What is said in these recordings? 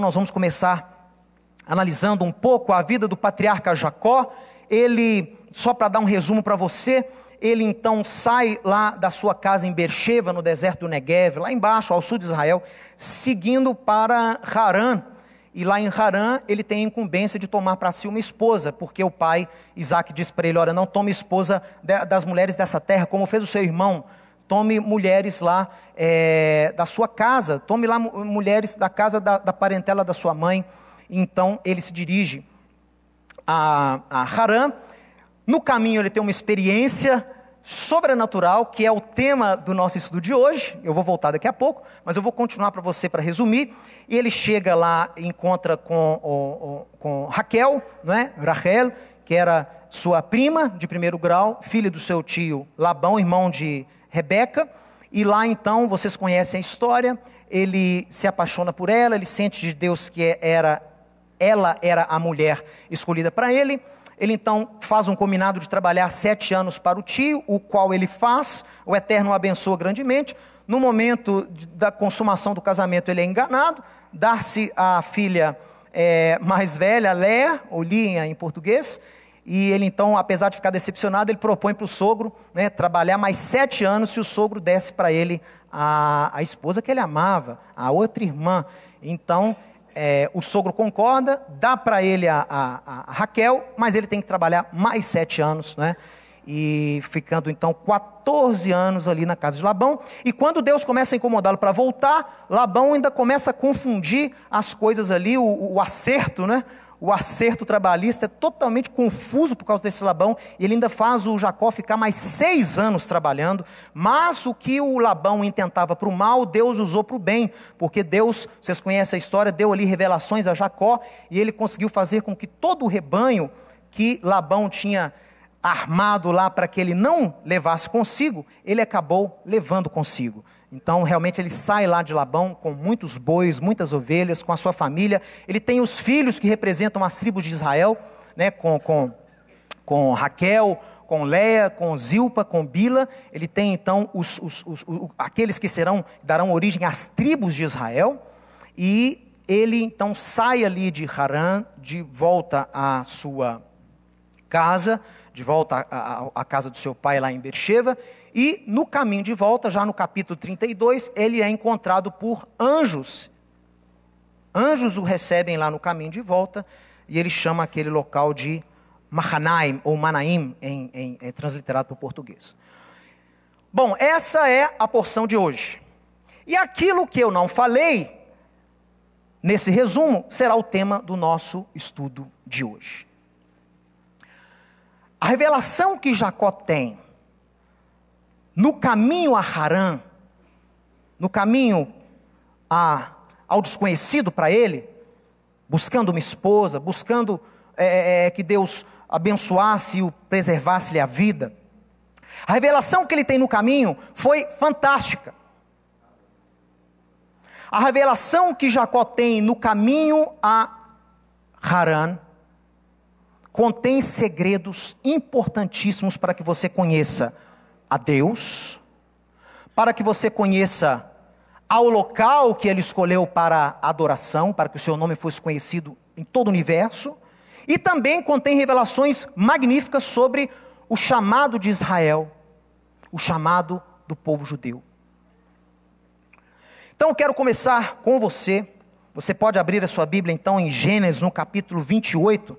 Então nós vamos começar analisando um pouco a vida do patriarca Jacó. Ele, só para dar um resumo para você, ele então sai lá da sua casa em Beersheba, no deserto do Negev, lá embaixo, ao sul de Israel, seguindo para Harã. E lá em Harã, ele tem a incumbência de tomar para si uma esposa, porque o pai, Isaac, disse para ele: Olha, não tome esposa das mulheres dessa terra, como fez o seu irmão tome mulheres lá é, da sua casa, tome lá mulheres da casa da, da parentela da sua mãe. Então ele se dirige a, a Harã. No caminho ele tem uma experiência sobrenatural, que é o tema do nosso estudo de hoje. Eu vou voltar daqui a pouco, mas eu vou continuar para você para resumir. E ele chega lá, encontra com, o, o, com Raquel, não é? Rachel, que era sua prima de primeiro grau, filha do seu tio Labão, irmão de Rebeca. E lá então, vocês conhecem a história, ele se apaixona por ela, ele sente de Deus que é, era ela era a mulher escolhida para ele. Ele então faz um combinado de trabalhar sete anos para o tio, o qual ele faz, o Eterno o abençoa grandemente. No momento da consumação do casamento, ele é enganado, dar-se a filha é, mais velha, Léa, ou Linha em português, e ele então, apesar de ficar decepcionado, ele propõe para o sogro né, trabalhar mais sete anos se o sogro desse para ele a, a esposa que ele amava, a outra irmã. Então, é, o sogro concorda, dá para ele a, a, a, Raquel, mas ele tem que trabalhar mais sete anos, né? E ficando então 14 anos ali na casa de Labão. E quando Deus começa a incomodá-lo para voltar, Labão ainda começa a confundir as coisas ali, o, o acerto, né? o acerto trabalhista é totalmente confuso por causa desse Labão, e ele ainda faz o Jacó ficar mais seis anos trabalhando, mas o que o Labão intentava para o mal, Deus usou para o bem, porque Deus, vocês conhecem a história, deu ali revelações a Jacó, e ele conseguiu fazer com que todo o rebanho que Labão tinha armado lá para que ele não levasse consigo, ele acabou levando consigo. Então, realmente, ele sai lá de Labão com muitos bois, muitas ovelhas, com a sua família. Ele tem os filhos que representam as tribos de Israel, né, com, com, com Raquel, com Leia, com Zilpa, com Bila. Ele tem, então, os, os, os, aqueles que serão darão origem às tribos de Israel. E ele, então, sai ali de Harã, de volta à sua casa de volta à, casa do seu pai lá em Bercheva, e no caminho de volta, já no capítulo 32, ele é encontrado por anjos. Anjos o recebem lá no caminho de volta, e ele chama aquele local de Mahanaim, ou Manaim, em, em, em é transliterado para o português. Bom, essa é a porção de hoje. E aquilo que eu não falei, nesse resumo, será o tema do nosso estudo de hoje. A revelação que Jacó tem no caminho a Harã, no caminho a, ao desconhecido para ele, buscando uma esposa, buscando é, é, é que Deus abençoasse e preservasse-lhe a vida. A revelação que ele tem no caminho foi fantástica. A revelação que Jacó tem no caminho a Haran contém segredos importantíssimos para que você conheça a Deus, para que você conheça ao local que ele escolheu para adoração, para que o seu nome fosse conhecido em todo o universo, e também contém revelações magníficas sobre o chamado de Israel, o chamado do povo judeu. Então eu quero começar com você. Você pode abrir a sua Bíblia então em Gênesis, no capítulo 28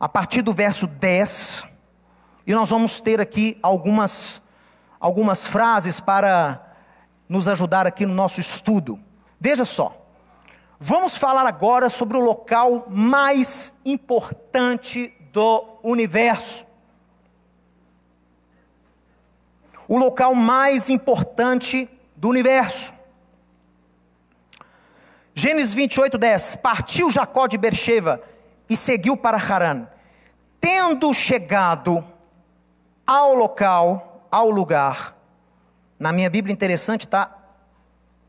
a partir do verso 10, e nós vamos ter aqui algumas, algumas frases para nos ajudar aqui no nosso estudo. Veja só, vamos falar agora sobre o local mais importante do universo. O local mais importante do universo. Gênesis 28, 10. Partiu Jacó de Bercheva e seguiu para Haran. Tendo chegado ao local, ao lugar, na minha Bíblia interessante está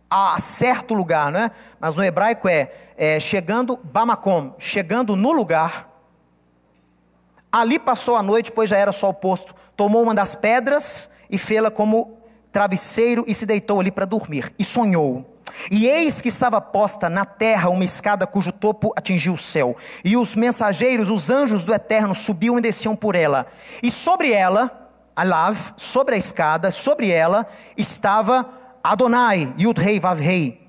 a certo lugar, não é? Mas no hebraico é, é chegando Bamakom, chegando no lugar. Ali passou a noite, pois já era sol posto. Tomou uma das pedras e fê-la como travesseiro e se deitou ali para dormir. E sonhou. E eis que estava posta na terra uma escada cujo topo atingia o céu, e os mensageiros, os anjos do eterno, subiam e desciam por ela. E sobre ela, Lav, sobre a escada, sobre ela, estava Adonai, Yud-Rei, Vav-Rei.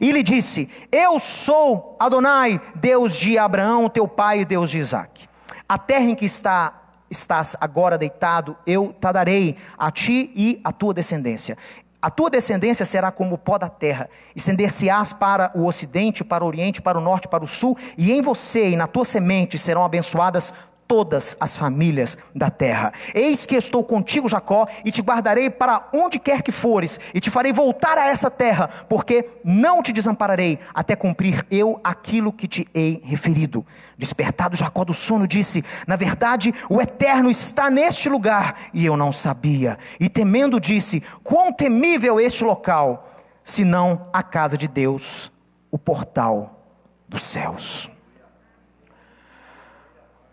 E lhe disse: Eu sou Adonai, Deus de Abraão, teu pai, e Deus de Isaac. A terra em que está estás agora deitado, eu te darei a ti e à tua descendência. A tua descendência será como o pó da terra, estender-se-ás para o ocidente, para o oriente, para o norte, para o sul, e em você e na tua semente serão abençoadas todas as famílias da terra. Eis que estou contigo, Jacó, e te guardarei para onde quer que fores, e te farei voltar a essa terra, porque não te desampararei até cumprir eu aquilo que te hei referido. Despertado Jacó do sono, disse: Na verdade, o Eterno está neste lugar, e eu não sabia. E temendo, disse: Quão temível este local, senão a casa de Deus, o portal dos céus.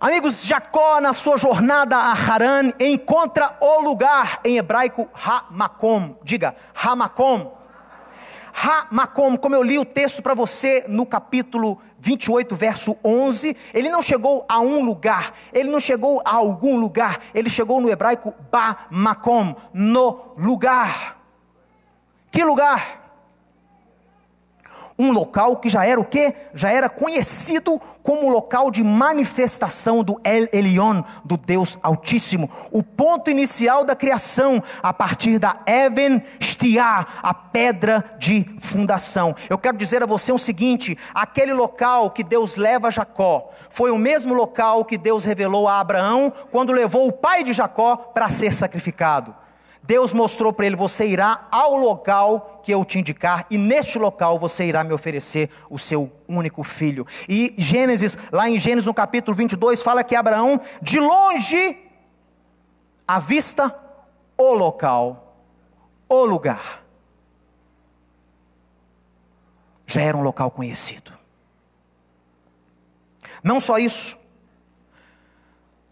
Amigos, Jacó, na sua jornada a Haran, encontra o lugar, em hebraico, Hamakom. Diga, Hamakom. Hamakom, como eu li o texto para você no capítulo 28, verso 11, ele não chegou a um lugar, ele não chegou a algum lugar, ele chegou no hebraico Ba Ba-Makom, no lugar. Que lugar? um local que já era o quê? Já era conhecido como local de manifestação do El Elyon, do Deus Altíssimo. O ponto inicial da criação, a partir da Even Shtia, a pedra de fundação. Eu quero dizer a você o seguinte: aquele local que Deus leva Jacó foi o mesmo local que Deus revelou a Abraão quando levou o pai de Jacó para ser sacrificado. Deus mostrou para ele: você irá ao local que eu te indicar, e neste local você irá me oferecer o seu único filho. E Gênesis, lá em Gênesis no capítulo 22, fala que Abraão, de longe, avista o local, o lugar. Já era um local conhecido. Não só isso,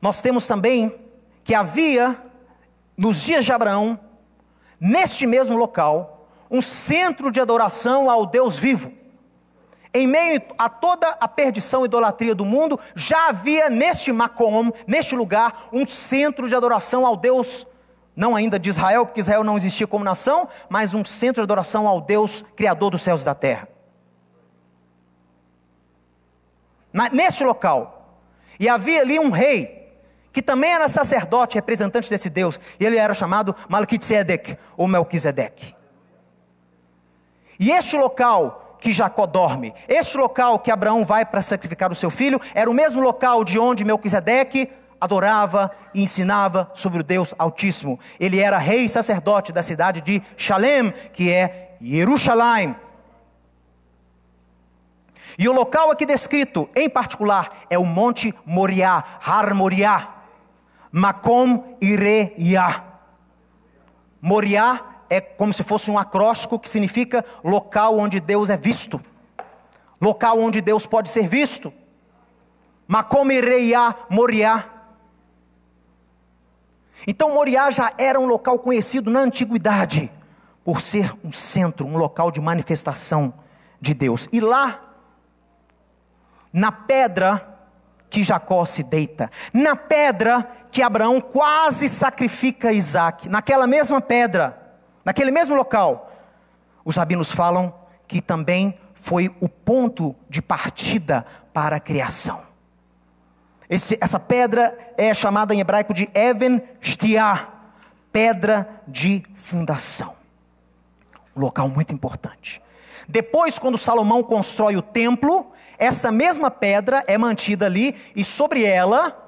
nós temos também que havia nos dias de Abraão, neste mesmo local, um centro de adoração ao Deus vivo. Em meio a toda a perdição e idolatria do mundo, já havia neste Macom, neste lugar, um centro de adoração ao Deus, não ainda de Israel, porque Israel não existia como nação, mas um centro de adoração ao Deus, Criador dos céus e da terra. neste local, e havia ali um rei, que também era sacerdote, representante desse Deus, e ele era chamado Malkitzedek, ou Melquisedeque. E este local que Jacó dorme, este local que Abraão vai para sacrificar o seu filho, era o mesmo local de onde Melquisedeque adorava e ensinava sobre o Deus Altíssimo. Ele era rei e sacerdote da cidade de Shalem, que é Jerusalém. E o local aqui descrito, em particular, é o Monte Moriá, Har Moriá. Macom Ireia. Moriá é como se fosse um acróstico que significa local onde Deus é visto, local onde Deus pode ser visto. Macom Ireia, Moriá. Então Moriá já era um local conhecido na antiguidade por ser um centro, um local de manifestação de Deus. E lá, na pedra que Jacó se deita, na pedra que Abraão quase sacrifica Isaac, naquela mesma pedra, naquele mesmo local. Os rabinos falam que também foi o ponto de partida para a criação. Esse, essa pedra é chamada em hebraico de Even Shtia, pedra de fundação. Um local muito importante. Depois, quando Salomão constrói o templo, essa mesma pedra é mantida ali e sobre ela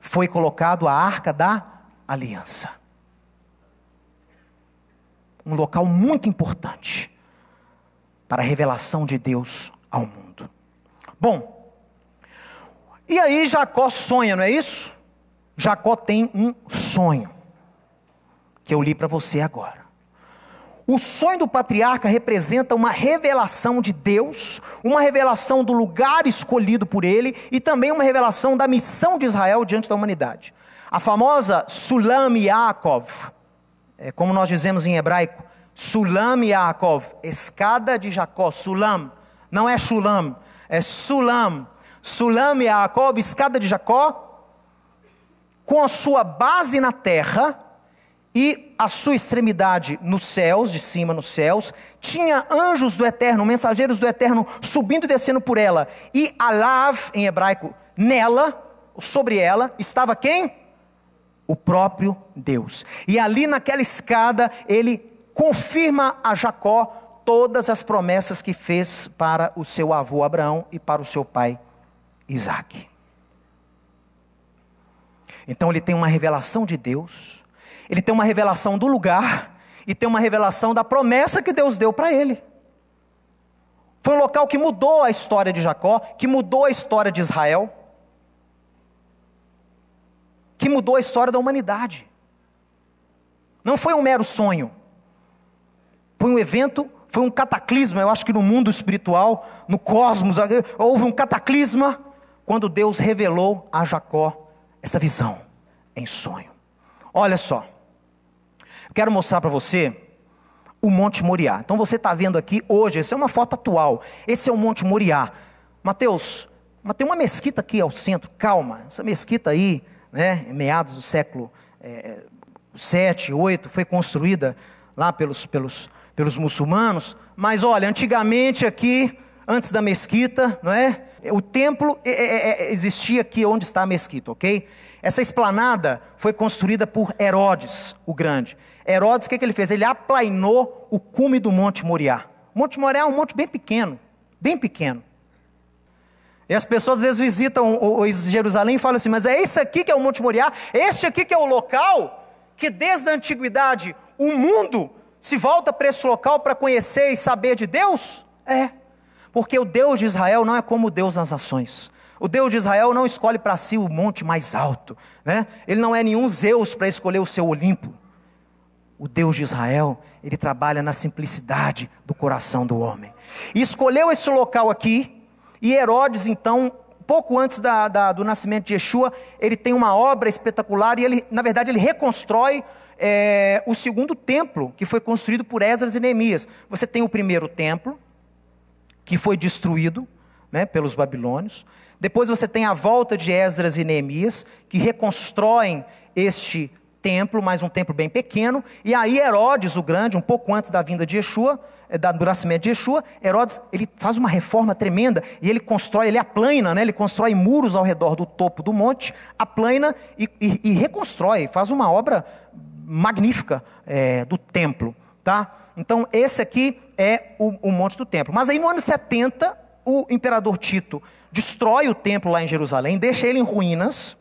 foi colocado a arca da aliança. Um local muito importante para a revelação de Deus ao mundo. Bom, e aí Jacó sonha, não é isso? Jacó tem um sonho que eu li para você agora. O sonho do patriarca representa uma revelação de Deus, uma revelação do lugar escolhido por ele e também uma revelação da missão de Israel diante da humanidade. A famosa Sulam Yaakov, é, como nós dizemos em hebraico, Sulam Yaakov, escada de Jacó, Sulam, não é Shulam, é Sulam. Sulam Yaakov, escada de Jacó, com a sua base na terra, e a sua extremidade nos céus, de cima nos céus, tinha anjos do eterno, mensageiros do eterno, subindo e descendo por ela. E Alav, em hebraico, nela, sobre ela, estava quem? O próprio Deus. E ali naquela escada, ele confirma a Jacó todas as promessas que fez para o seu avô Abraão e para o seu pai Isaac. Então ele tem uma revelação de Deus ele tem uma revelação do lugar e tem uma revelação da promessa que Deus deu para ele. Foi um local que mudou a história de Jacó, que mudou a história de Israel, que mudou a história da humanidade. Não foi um mero sonho, foi um evento, foi um cataclisma. Eu acho que no mundo espiritual, no cosmos, houve um cataclisma quando Deus revelou a Jacó essa visão em sonho. Olha só quero mostrar para você o Monte Moriá. Então você está vendo aqui hoje, essa é uma foto atual. Esse é o Monte Moriá. Mateus, mas tem uma mesquita aqui ao centro, calma. Essa mesquita aí, né, meados do século é, 7, 8, foi construída lá pelos, pelos, pelos muçulmanos. Mas olha, antigamente aqui, antes da mesquita, não é? O templo é, é, existia aqui onde está a mesquita, ok? Essa esplanada foi construída por Herodes o Grande. Herodes, o que, que ele fez? Ele aplainou o cume do Monte Moriá. Monte Moriá é um monte bem pequeno, bem pequeno. E as pessoas às vezes visitam o, o Jerusalém e falam assim: mas é esse aqui que é o Monte Moriá, este aqui que é o local que desde a antiguidade o mundo se volta para esse local para conhecer e saber de Deus? É, porque o Deus de Israel não é como o Deus nas nações. O Deus de Israel não escolhe para si o monte mais alto, né? Ele não é nenhum Zeus para escolher o seu Olimpo. O Deus de Israel, ele trabalha na simplicidade do coração do homem. E escolheu esse local aqui, e Herodes, então, pouco antes da, da, do nascimento de Yeshua, ele tem uma obra espetacular e ele, na verdade, ele reconstrói é, o segundo templo, que foi construído por Esdras e Neemias. Você tem o primeiro templo, que foi destruído, né, pelos babilônios. Depois você tem a volta de Esdras e Neemias, que reconstroem este templo, mas um templo bem pequeno. E aí Herodes, o grande, um pouco antes da vinda de Yeshua, eh, do nascimento de Yeshua, Herodes ele faz uma reforma tremenda e ele constrói, ele aplana, né? ele constrói muros ao redor do topo do monte, aplana e, e, e reconstrói, faz uma obra magnífica é, do templo. Tá? Então esse aqui é o, o monte do templo. Mas aí no ano 70, o imperador Tito destrói o templo lá em Jerusalém, deixa ele em ruínas,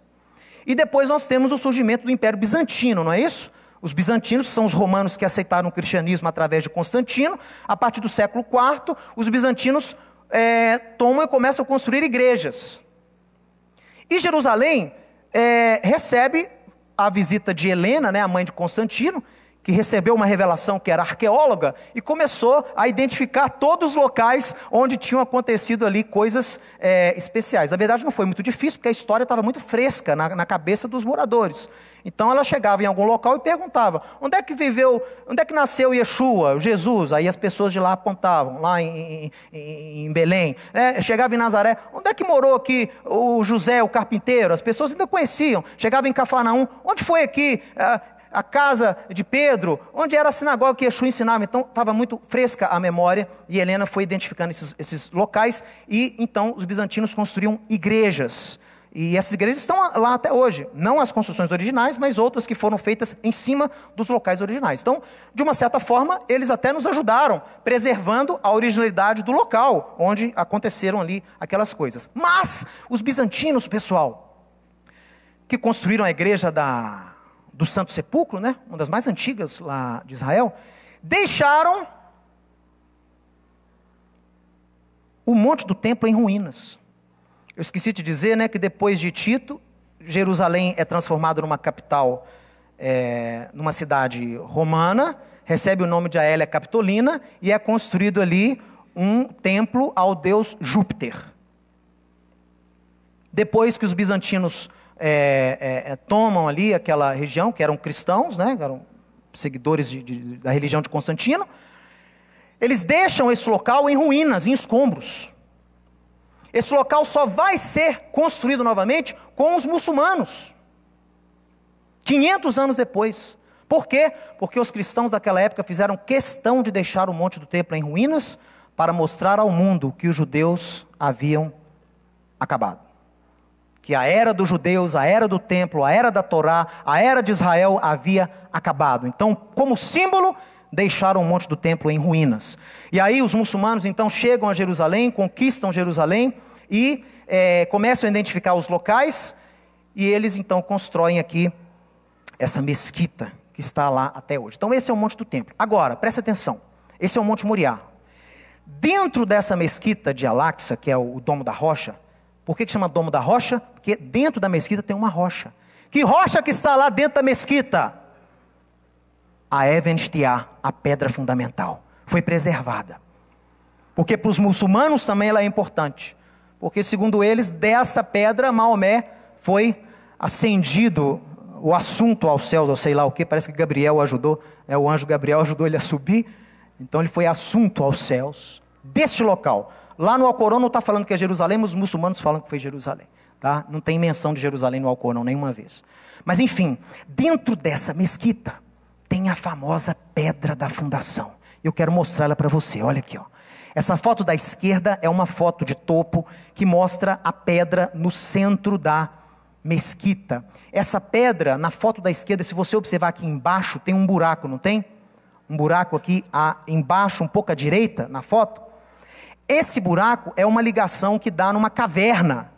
e depois nós temos o surgimento do Império Bizantino, não é isso? Os bizantinos são os romanos que aceitaram o cristianismo através de Constantino. A partir do século IV, os bizantinos é, tomam e começam a construir igrejas. E Jerusalém é, recebe a visita de Helena, né, a mãe de Constantino, que recebeu uma revelação que era arqueóloga e começou a identificar todos os locais onde tinham acontecido ali coisas é, especiais. Na verdade, não foi muito difícil, porque a história estava muito fresca na, na, cabeça dos moradores. Então ela chegava em algum local e perguntava: onde é que viveu, onde é que nasceu Yeshua, Jesus? Aí as pessoas de lá apontavam, lá em, em, em Belém. É, chegava em Nazaré, onde é que morou aqui o José, o carpinteiro? As pessoas ainda conheciam. Chegava em Cafarnaum, onde foi aqui? É, a casa de Pedro, onde era a sinagoga que Yeshua ensinava. Então estava muito fresca a memória e Helena foi identificando esses, esses locais e então os bizantinos construíam igrejas. E essas igrejas estão lá até hoje. Não as construções originais, mas outras que foram feitas em cima dos locais originais. Então, de uma certa forma, eles até nos ajudaram, preservando a originalidade do local onde aconteceram ali aquelas coisas. Mas os bizantinos, pessoal, que construíram a igreja da do Santo Sepulcro, né? uma das mais antigas lá de Israel, deixaram o monte do templo em ruínas. Eu esqueci de dizer né, que depois de Tito, Jerusalém é transformada numa capital, é, numa cidade romana, recebe o nome de Aélia Capitolina e é construído ali um templo ao deus Júpiter. Depois que os bizantinos é, é, é, tomam ali aquela região, que eram cristãos, né, eram seguidores de, de, da religião de Constantino, eles deixam esse local em ruínas, em escombros. Esse local só vai ser construído novamente com os muçulmanos. 500 anos depois. Por quê? Porque os cristãos daquela época fizeram questão de deixar o Monte do Templo em ruínas para mostrar ao mundo que os judeus haviam acabado que a era dos judeus, a era do templo, a era da Torá, a era de Israel havia acabado. Então, como símbolo, deixaram o monte do templo em ruínas. E aí os muçulmanos então chegam a Jerusalém, conquistam Jerusalém e é, começam a identificar os locais e eles então constroem aqui essa mesquita que está lá até hoje. Então esse é o monte do templo. Agora, presta atenção. Esse é o Monte Moriá. Dentro dessa mesquita de Alaxa, que é o Domo da Rocha, por que, que chama domo da rocha? Porque dentro da mesquita tem uma rocha. Que rocha que está lá dentro da mesquita? A Even a pedra fundamental, foi preservada. Porque para os muçulmanos também ela é importante. Porque, segundo eles, dessa pedra Maomé foi acendido o assunto aos céus, ou sei lá o que, parece que Gabriel ajudou, é o anjo Gabriel ajudou ele a subir, então ele foi assunto aos céus, deste local. Lá no Alcorão não está falando que é Jerusalém, os muçulmanos falam que foi Jerusalém. Tá? Não tem menção de Jerusalém no Alcorão nenhuma vez. Mas enfim, dentro dessa mesquita tem a famosa Pedra da Fundação. Eu quero mostrá-la para você. Olha aqui, ó. Essa foto da esquerda é uma foto de topo que mostra a pedra no centro da mesquita. Essa pedra, na foto da esquerda, se você observar aqui embaixo, tem um buraco, não tem? Um buraco aqui a, embaixo, um pouco à direita, na foto. Esse buraco é uma ligação que dá numa caverna,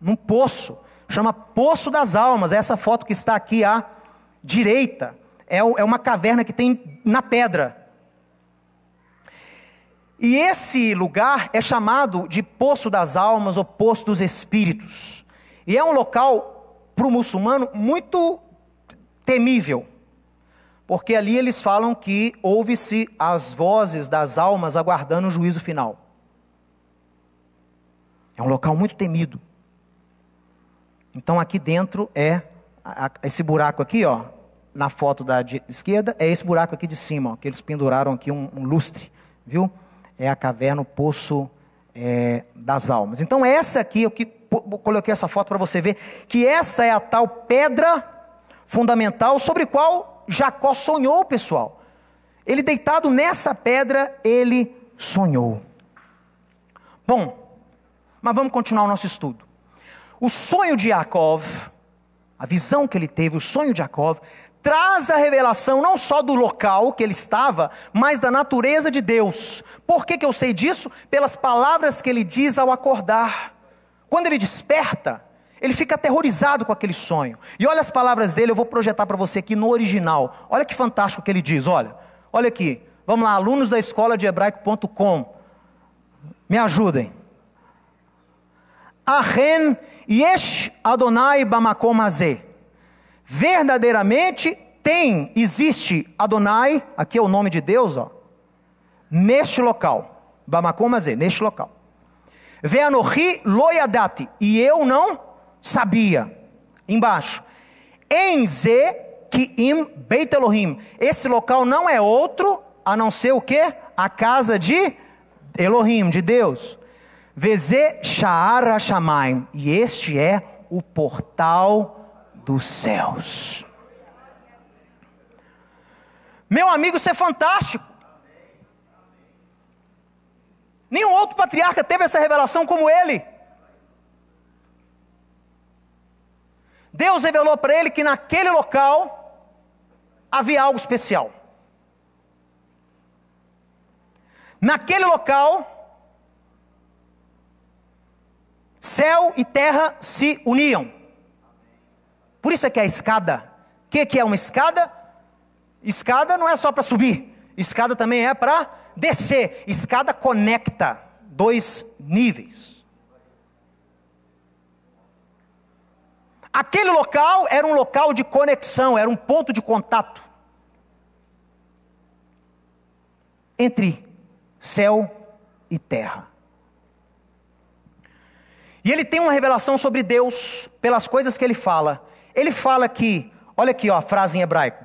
num poço, chama Poço das Almas. essa foto que está aqui à direita é, é, uma caverna que tem na pedra. E esse lugar é chamado de Poço das Almas ou Poço dos Espíritos. E é um local para o muçulmano muito temível, porque ali eles falam que ouve-se as vozes das almas aguardando o juízo final. É um local muito temido. Então aqui dentro é esse buraco aqui, ó, na foto da esquerda, é esse buraco aqui de cima, ó, que eles penduraram aqui um, um lustre, viu? É a caverna, o poço é, das almas. Então essa aqui, eu que coloquei essa foto para você ver, que essa é a tal pedra fundamental sobre qual Jacó sonhou, pessoal. Ele deitado nessa pedra, ele sonhou. Bom, mas vamos continuar o nosso estudo. O sonho de Yaakov, a visão que ele teve, o sonho de Yaakov, traz a revelação não só do local que ele estava, mas da natureza de Deus. Por que, que eu sei disso? Pelas palavras que ele diz ao acordar. Quando ele desperta, ele fica aterrorizado com aquele sonho. E olha as palavras dele, eu vou projetar para você aqui no original. Olha que fantástico que ele diz, olha. Olha aqui. Vamos lá, alunos da escola de hebraico.com. Me ajudem. Ahen yesh Adonai Bamakomaze, Verdadeiramente tem, existe Adonai, aqui é o nome de Deus, ó, neste local. Bamakomaze, neste local. Veanohi loyadati, e eu não sabia. Embaixo. Em ze kiim beit Elohim. Esse local não é outro, a não ser o que? A casa de Elohim, de Deus. Veze Shaar Shamaim, e este é o portal dos céus. Meu amigo, isso é fantástico. Nenhum outro patriarca teve essa revelação como ele. Deus revelou para ele que naquele local havia algo especial. Naquele local céu e terra se uniam. Por isso é que a escada. O que, é que é uma escada? Escada não é só para subir, escada também é para descer. Escada conecta dois níveis. Aquele local era um local de conexão, era um ponto de contato entre céu e terra. E ele tem uma revelação sobre Deus pelas coisas que ele fala. Ele fala que, olha aqui ó, a frase em hebraico.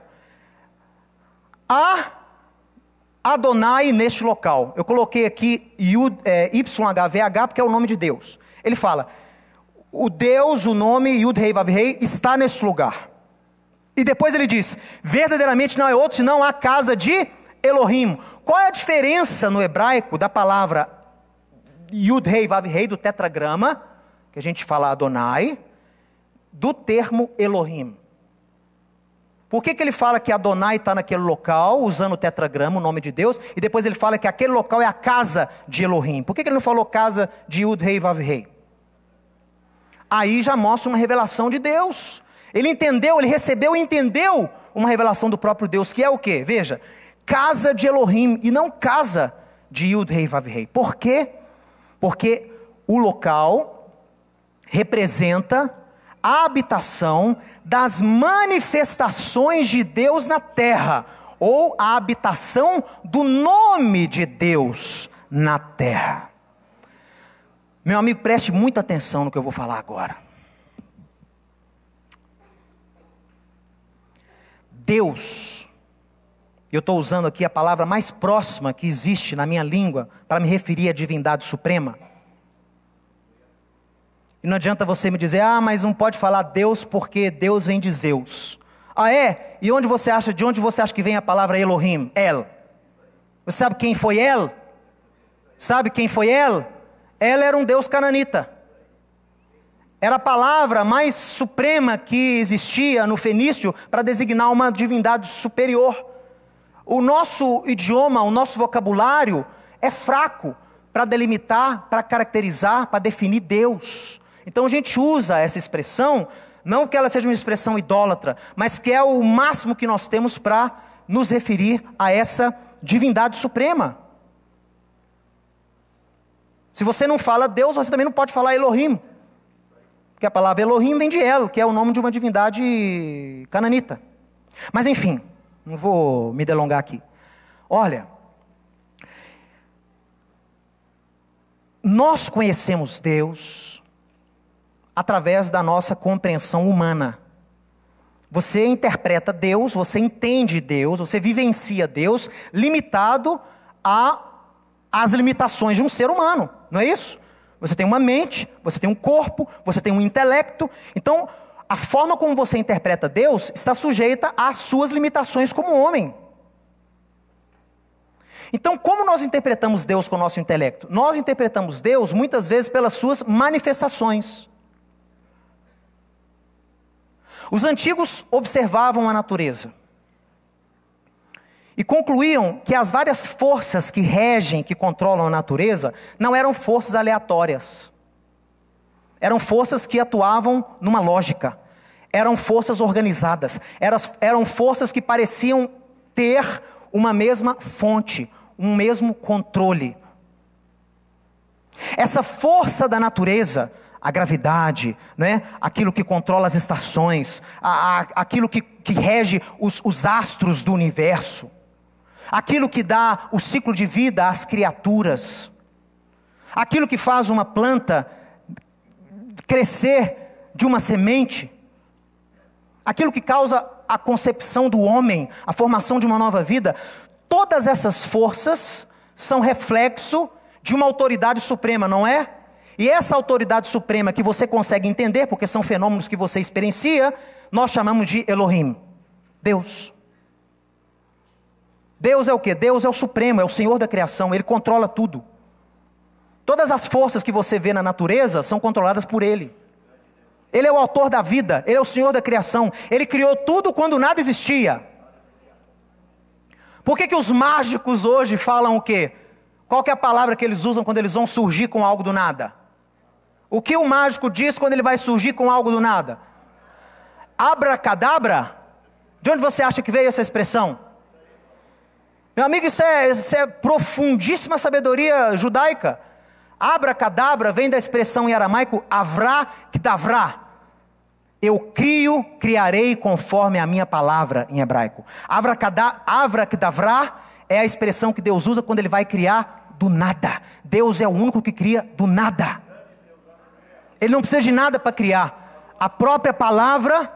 Há Adonai neste local. Eu coloquei aqui YHVH é, porque é o nome de Deus. Ele fala: o Deus, o nome Yud Rei Vav Rei está neste lugar. E depois ele diz: verdadeiramente não é outro senão a casa de Elohim. Qual é a diferença no hebraico da palavra Yud Rei, Vav Rei do tetragrama, que a gente fala Adonai, do termo Elohim. Por que, que ele fala que Adonai está naquele local, usando o tetragrama, o nome de Deus, e depois ele fala que aquele local é a casa de Elohim? Por que, que ele não falou casa de Yud Rei Vav Rei? Aí já mostra uma revelação de Deus. Ele entendeu, ele recebeu e entendeu uma revelação do próprio Deus, que é o quê? Veja, casa de Elohim e não casa de Yud Rei Vav Rei. Por quê? porque o local representa a habitação das manifestações de Deus na terra, ou a habitação do nome de Deus na terra. Meu amigo, preste muita atenção no que eu vou falar agora. Deus eu estou usando aqui a palavra mais próxima que existe na minha língua para me referir à divindade suprema. E não adianta você me dizer, ah, mas não pode falar Deus porque Deus vem de Zeus. Ah, é? E onde você acha, de onde você acha que vem a palavra Elohim? El. Você sabe quem foi El? Sabe quem foi El? El era um deus cananita. Era a palavra mais suprema que existia no fenício para designar uma divindade superior. O nosso idioma, o nosso vocabulário é fraco para delimitar, para caracterizar, para definir Deus. Então a gente usa essa expressão, não que ela seja uma expressão idólatra, mas que é o máximo que nós temos para nos referir a essa divindade suprema. Se você não fala Deus, você também não pode falar Elohim. Porque a palavra Elohim vem de El, que é o nome de uma divindade cananita. Mas enfim, não vou me delongar aqui. Olha, nós conhecemos Deus através da nossa compreensão humana. Você interpreta Deus, você entende Deus, você vivencia Deus limitado às limitações de um ser humano, não é isso? Você tem uma mente, você tem um corpo, você tem um intelecto. Então, a forma como você interpreta Deus está sujeita às suas limitações como homem. Então, como nós interpretamos Deus com o nosso intelecto? Nós interpretamos Deus muitas vezes pelas suas manifestações. Os antigos observavam a natureza e concluíam que as várias forças que regem, que controlam a natureza, não eram forças aleatórias. Eram forças que atuavam numa lógica, eram forças organizadas, eram, eram forças que pareciam ter uma mesma fonte, um mesmo controle. Essa força da natureza, a gravidade, né? aquilo que controla as estações, a, a, aquilo que, que rege os, os astros do universo, aquilo que dá o ciclo de vida às criaturas, aquilo que faz uma planta crescer de uma semente, aquilo que causa a concepção do homem, a formação de uma nova vida, todas essas forças são reflexo de uma autoridade suprema, não é? E essa autoridade suprema que você consegue entender, porque são fenômenos que você experiencia, nós chamamos de Elohim, Deus. Deus é o que? Deus é o supremo, é o Senhor da criação, ele controla tudo. Todas as forças que você vê na natureza são controladas por Ele. Ele é o autor da vida, Ele é o Senhor da criação. Ele criou tudo quando nada existia. Por que, que os mágicos hoje falam o quê? Qual que é a palavra que eles usam quando eles vão surgir com algo do nada? O que o mágico diz quando ele vai surgir com algo do nada? Abracadabra? De onde você acha que veio essa expressão? Meu amigo, isso é, isso é profundíssima sabedoria judaica. Abracadabra vem da expressão em aramaico avrá que davrá. Eu crio, criarei conforme a minha palavra em hebraico. que davrá é a expressão que Deus usa quando ele vai criar do nada. Deus é o único que cria do nada. Ele não precisa de nada para criar. A própria palavra,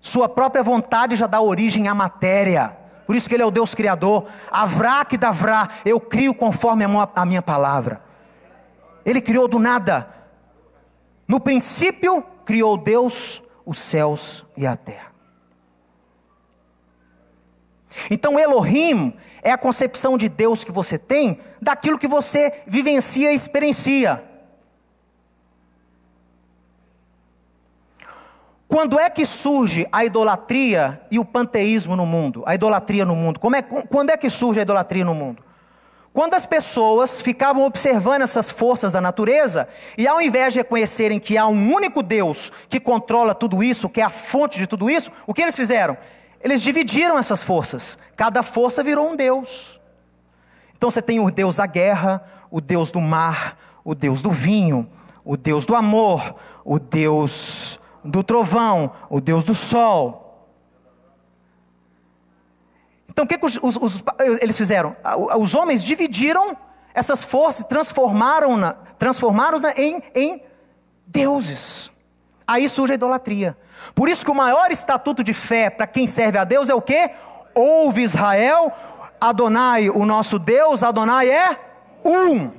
sua própria vontade já dá origem à matéria. Por isso que ele é o Deus criador. Avrá que davrá, eu crio conforme a minha palavra. Ele criou do nada. No princípio, criou Deus os céus e a terra. Então, Elohim é a concepção de Deus que você tem daquilo que você vivencia e experiencia. Quando é que surge a idolatria e o panteísmo no mundo? A idolatria no mundo. É, quando é que surge a idolatria no mundo? Quando as pessoas ficavam observando essas forças da natureza, e ao invés de reconhecerem que há um único Deus que controla tudo isso, que é a fonte de tudo isso, o que eles fizeram? Eles dividiram essas forças. Cada força virou um Deus. Então você tem o Deus da guerra, o Deus do mar, o Deus do vinho, o Deus do amor, o Deus do trovão, o Deus do sol. Então o que, que os, os, os, eles fizeram? Os homens dividiram essas forças, transformaram-na, transformaram em, em deuses. Aí surge a idolatria. Por isso que o maior estatuto de fé para quem serve a Deus é o que? Ouve Israel, Adonai, o nosso Deus, Adonai é um.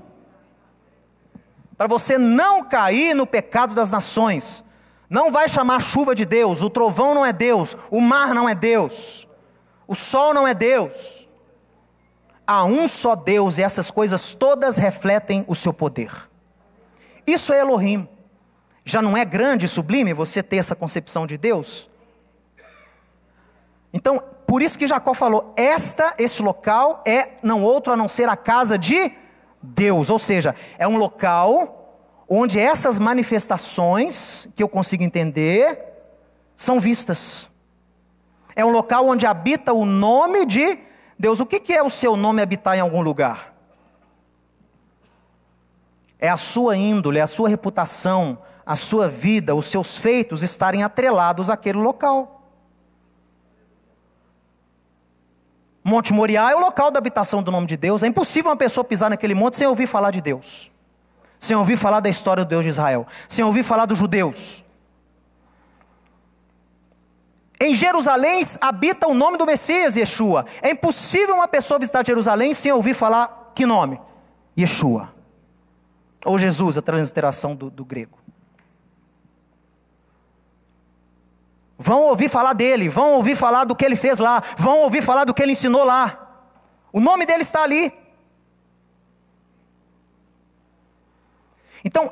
Para você não cair no pecado das nações. Não vai chamar chuva de Deus, o trovão não é Deus, o mar não é Deus. O sol não é Deus. Há um só Deus e essas coisas todas refletem o seu poder. Isso é Elohim. Já não é grande e sublime você ter essa concepção de Deus? Então, por isso que Jacó falou: esta, este local é não outro a não ser a casa de Deus. Ou seja, é um local onde essas manifestações que eu consigo entender são vistas. É um local onde habita o nome de Deus. O que é o seu nome habitar em algum lugar? É a sua índole, a sua reputação, a sua vida, os seus feitos estarem atrelados àquele local. Monte Moriá é o local da habitação do nome de Deus. É impossível uma pessoa pisar naquele monte sem ouvir falar de Deus, sem ouvir falar da história do Deus de Israel, sem ouvir falar dos judeus, em Jerusalém habita o nome do Messias, Yeshua. É impossível uma pessoa visitar Jerusalém sem ouvir falar que nome? Yeshua. Ou Jesus, a transliteração do, do grego. Vão ouvir falar dele, vão ouvir falar do que ele fez lá, vão ouvir falar do que ele ensinou lá. O nome dele está ali. Então,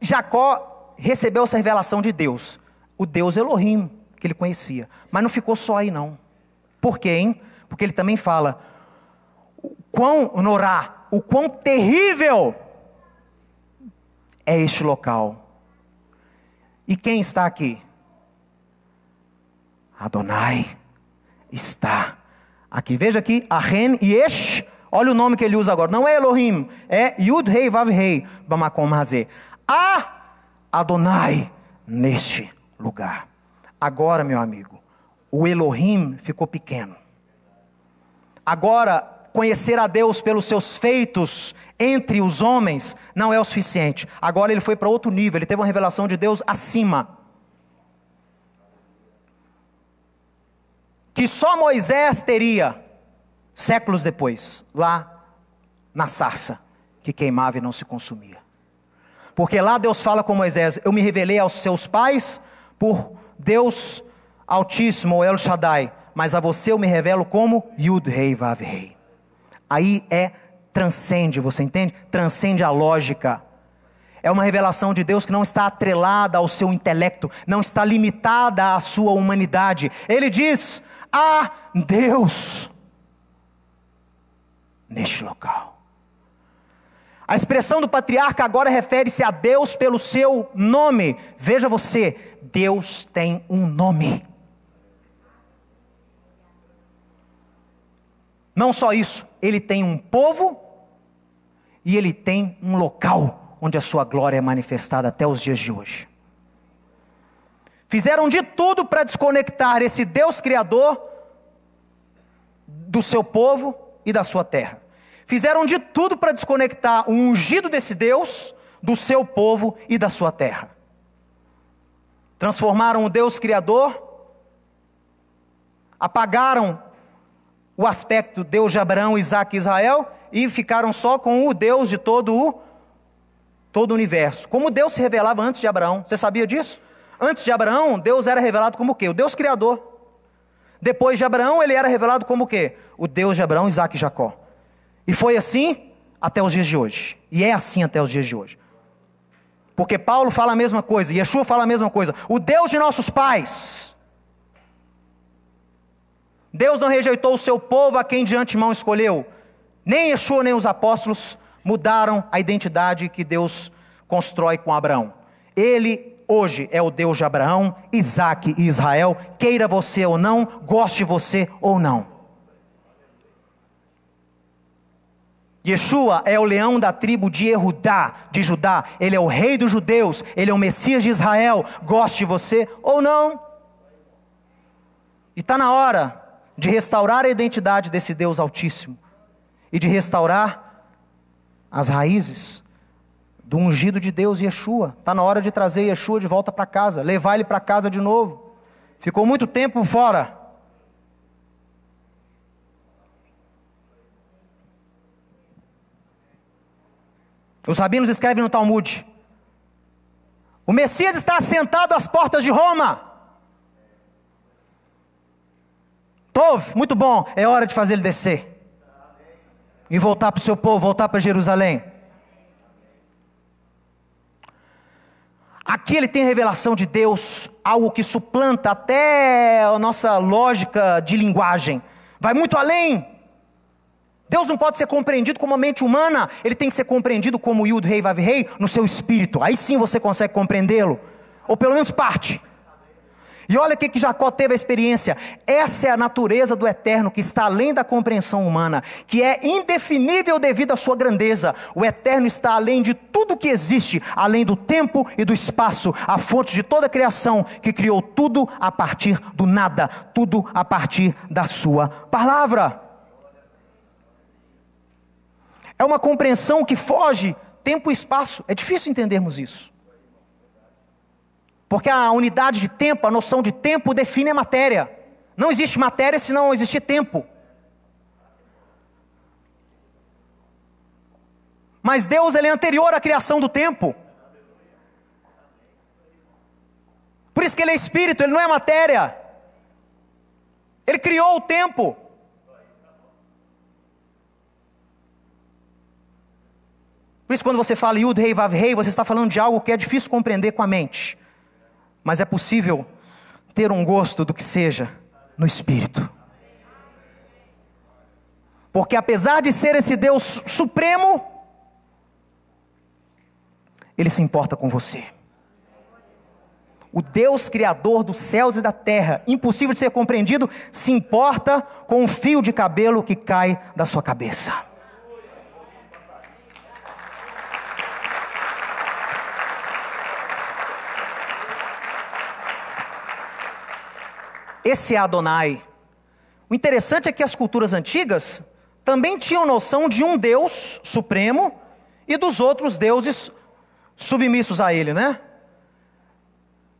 Jacó recebeu essa revelação de Deus, o Deus Elohim que ele conhecia. Mas não ficou só aí, não. Por quê, hein? Porque ele também fala: o quão, Norá, o quão terrível é este local. E quem está aqui? Adonai está aqui. Veja aqui, e Esh. olha o nome que ele usa agora. Não é Elohim, é Yud Rei Vav Rei Bamakom Hazê. Ah, Adonai neste lugar. Agora, meu amigo, o Elohim ficou pequeno. Agora, conhecer a Deus pelos seus feitos entre os homens não é o suficiente. Agora ele foi para outro nível, ele teve uma revelação de Deus acima. Que só Moisés teria, séculos depois, lá na sarça, que queimava e não se consumia. Porque lá Deus fala com Moisés: Eu me revelei aos seus pais por Deus Altíssimo, ou El Shaddai, mas a você eu me revelo como Yud Rei Vav Rei. Aí é transcende, você entende? Transcende a lógica. É uma revelação de Deus que não está atrelada ao seu intelecto, não está limitada à sua humanidade. Ele diz: há ah, Deus neste local. A expressão do patriarca agora refere-se a Deus pelo seu nome. Veja você, Deus tem um nome. Não só isso, ele tem um povo e ele tem um local onde a sua glória é manifestada até os dias de hoje. Fizeram de tudo para desconectar esse Deus Criador do seu povo e da sua terra. Fizeram de tudo para desconectar o ungido desse Deus do seu povo e da sua terra. Transformaram o Deus Criador, apagaram o aspecto Deus de Abraão, Isaac e Israel e ficaram só com o Deus de todo o, todo o universo. Como Deus se revelava antes de Abraão, você sabia disso? Antes de Abraão, Deus era revelado como o quê? O Deus Criador. Depois de Abraão, ele era revelado como o quê? O Deus de Abraão, Isaac e Jacó. E foi assim até os dias de hoje. E é assim até os dias de hoje. Porque Paulo fala a mesma coisa, Yeshua fala a mesma coisa. O Deus de nossos pais. Deus não rejeitou o seu povo a quem de antemão escolheu. Nem Yeshua nem os apóstolos mudaram a identidade que Deus constrói com Abraão. Ele hoje é o Deus de Abraão, Isaac e Israel, queira você ou não, goste você ou não. Yeshua é o leão da tribo de Erudá, de Judá. Ele é o rei dos judeus, ele é o Messias de Israel. Goste você ou não. E está na hora de restaurar a identidade desse Deus Altíssimo e de restaurar as raízes do ungido de Deus, Yeshua. Está na hora de trazer Yeshua de volta para casa, levar ele para casa de novo. Ficou muito tempo fora. Os rabinos escrevem no Talmud. O Messias está assentado às portas de Roma. Tov, muito bom, é hora de fazer ele descer. E voltar para o seu povo, voltar para Jerusalém. Aqui ele tem a revelação de Deus, algo que suplanta até a nossa lógica de linguagem. Vai muito além Deus não pode ser compreendido como a mente humana, ele tem que ser compreendido como Yud Rei Vav Rei no seu espírito. Aí sim você consegue compreendê-lo, ou pelo menos parte. E olha o que Jacó teve a experiência. Essa é a natureza do eterno que está além da compreensão humana, que é indefinível devido à sua grandeza. O eterno está além de tudo que existe, além do tempo e do espaço, a fonte de toda a criação, que criou tudo a partir do nada, tudo a partir da sua palavra. É uma compreensão que foge tempo e espaço. É difícil entendermos isso. Porque a unidade de tempo, a noção de tempo, define a matéria. Não existe matéria se não existir tempo. Mas Deus ele é anterior à criação do tempo. Por isso que ele é espírito, ele não é matéria. Ele criou o tempo. Por isso, quando você fala Yud Rei Vav Rei, você está falando de algo que é difícil compreender com a mente. Mas é possível ter um gosto do que seja no espírito. Porque apesar de ser esse Deus supremo, ele se importa com você. O Deus criador dos céus e da terra, impossível de ser compreendido, se importa com um fio de cabelo que cai da sua cabeça. Esse é Adonai. O interessante é que as culturas antigas também tinham noção de um Deus supremo e dos outros deuses submissos a ele, né?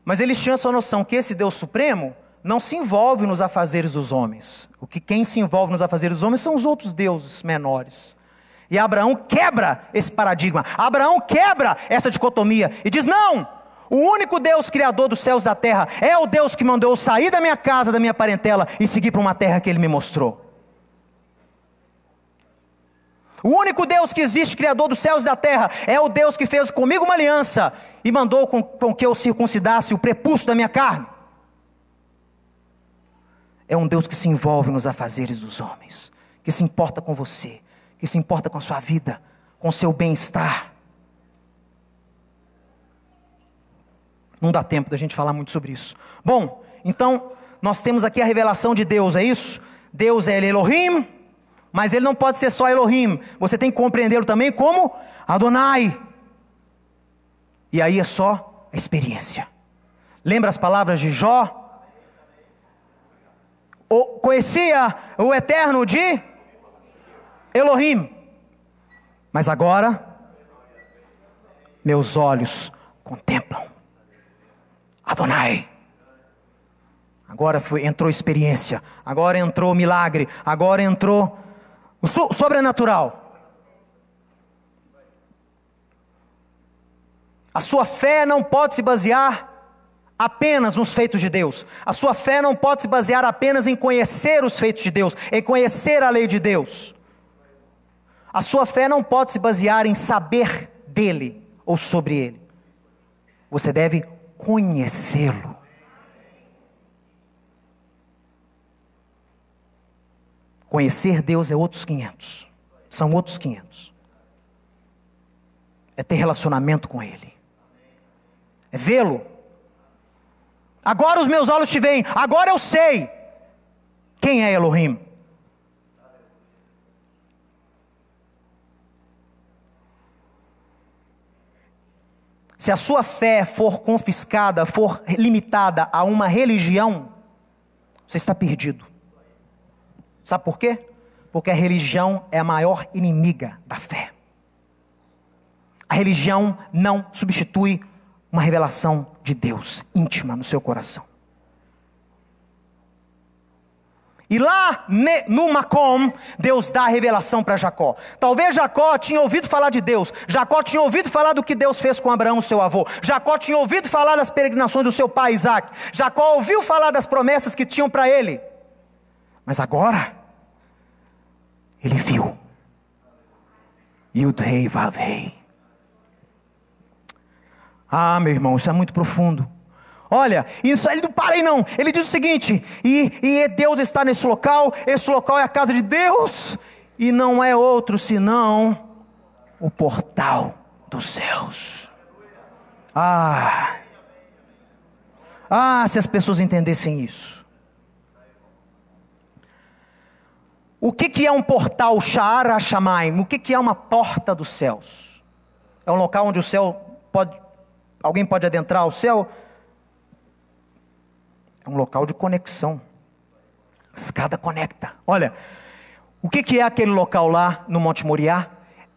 Mas eles tinham essa noção que esse Deus supremo não se envolve nos afazeres dos homens. O que quem se envolve nos afazeres dos homens são os outros deuses menores. E Abraão quebra esse paradigma. Abraão quebra essa dicotomia e diz: "Não! O único Deus criador dos céus e da terra é o Deus que mandou eu sair da minha casa, da minha parentela e seguir para uma terra que ele me mostrou. O único Deus que existe, criador dos céus e da terra, é o Deus que fez comigo uma aliança e mandou com, com que eu circuncidasse o prepulso da minha carne. É um Deus que se envolve nos afazeres dos homens, que se importa com você, que se importa com a sua vida, com o seu bem-estar Não dá tempo da gente falar muito sobre isso. Bom, então nós temos aqui a revelação de Deus, é isso? Deus é Elohim, mas ele não pode ser só Elohim. Você tem que compreendê-lo também como Adonai. E aí é só a experiência. Lembra as palavras de Jó? O, conhecia o eterno de Elohim, mas agora meus olhos contemplam. Adonai. Agora foi, entrou experiência, agora entrou milagre, agora entrou o so, sobrenatural. A sua fé não pode se basear apenas nos feitos de Deus. A sua fé não pode se basear apenas em conhecer os feitos de Deus, em conhecer a lei de Deus. A sua fé não pode se basear em saber dele ou sobre ele. Você deve conhecê-lo. Conhecer Deus é outros 500. São outros 500. É ter relacionamento com Ele. É vê-lo. Agora os meus olhos te veem. Agora eu sei quem é Elohim. Se a sua fé for confiscada, for limitada a uma religião, você está perdido. Sabe por quê? Porque a religião é a maior inimiga da fé. A religião não substitui uma revelação de Deus íntima no seu coração. E lá no Macom, Deus dá a revelação para Jacó. Talvez Jacó tinha ouvido falar de Deus, Jacó tinha ouvido falar do que Deus fez com Abraão, seu avô, Jacó tinha ouvido falar das peregrinações do seu pai Isaac, Jacó ouviu falar das promessas que tinham para ele. Mas agora, ele viu. Yudhei Vavei. Ah, meu irmão, isso é muito profundo. Olha, isso ele não para aí não. Ele diz o seguinte: e, e é Deus está nesse local, esse local é a casa de Deus, e não é outro senão o portal dos céus. Ah! Ah, se as pessoas entendessem isso. O que, que é um portal Shara Shamaim? O que, que é uma porta dos céus? É um local onde o céu pode. Alguém pode adentrar o céu? É um local de conexão. escada conecta. Olha, o que, que é aquele local lá no Monte Moriá?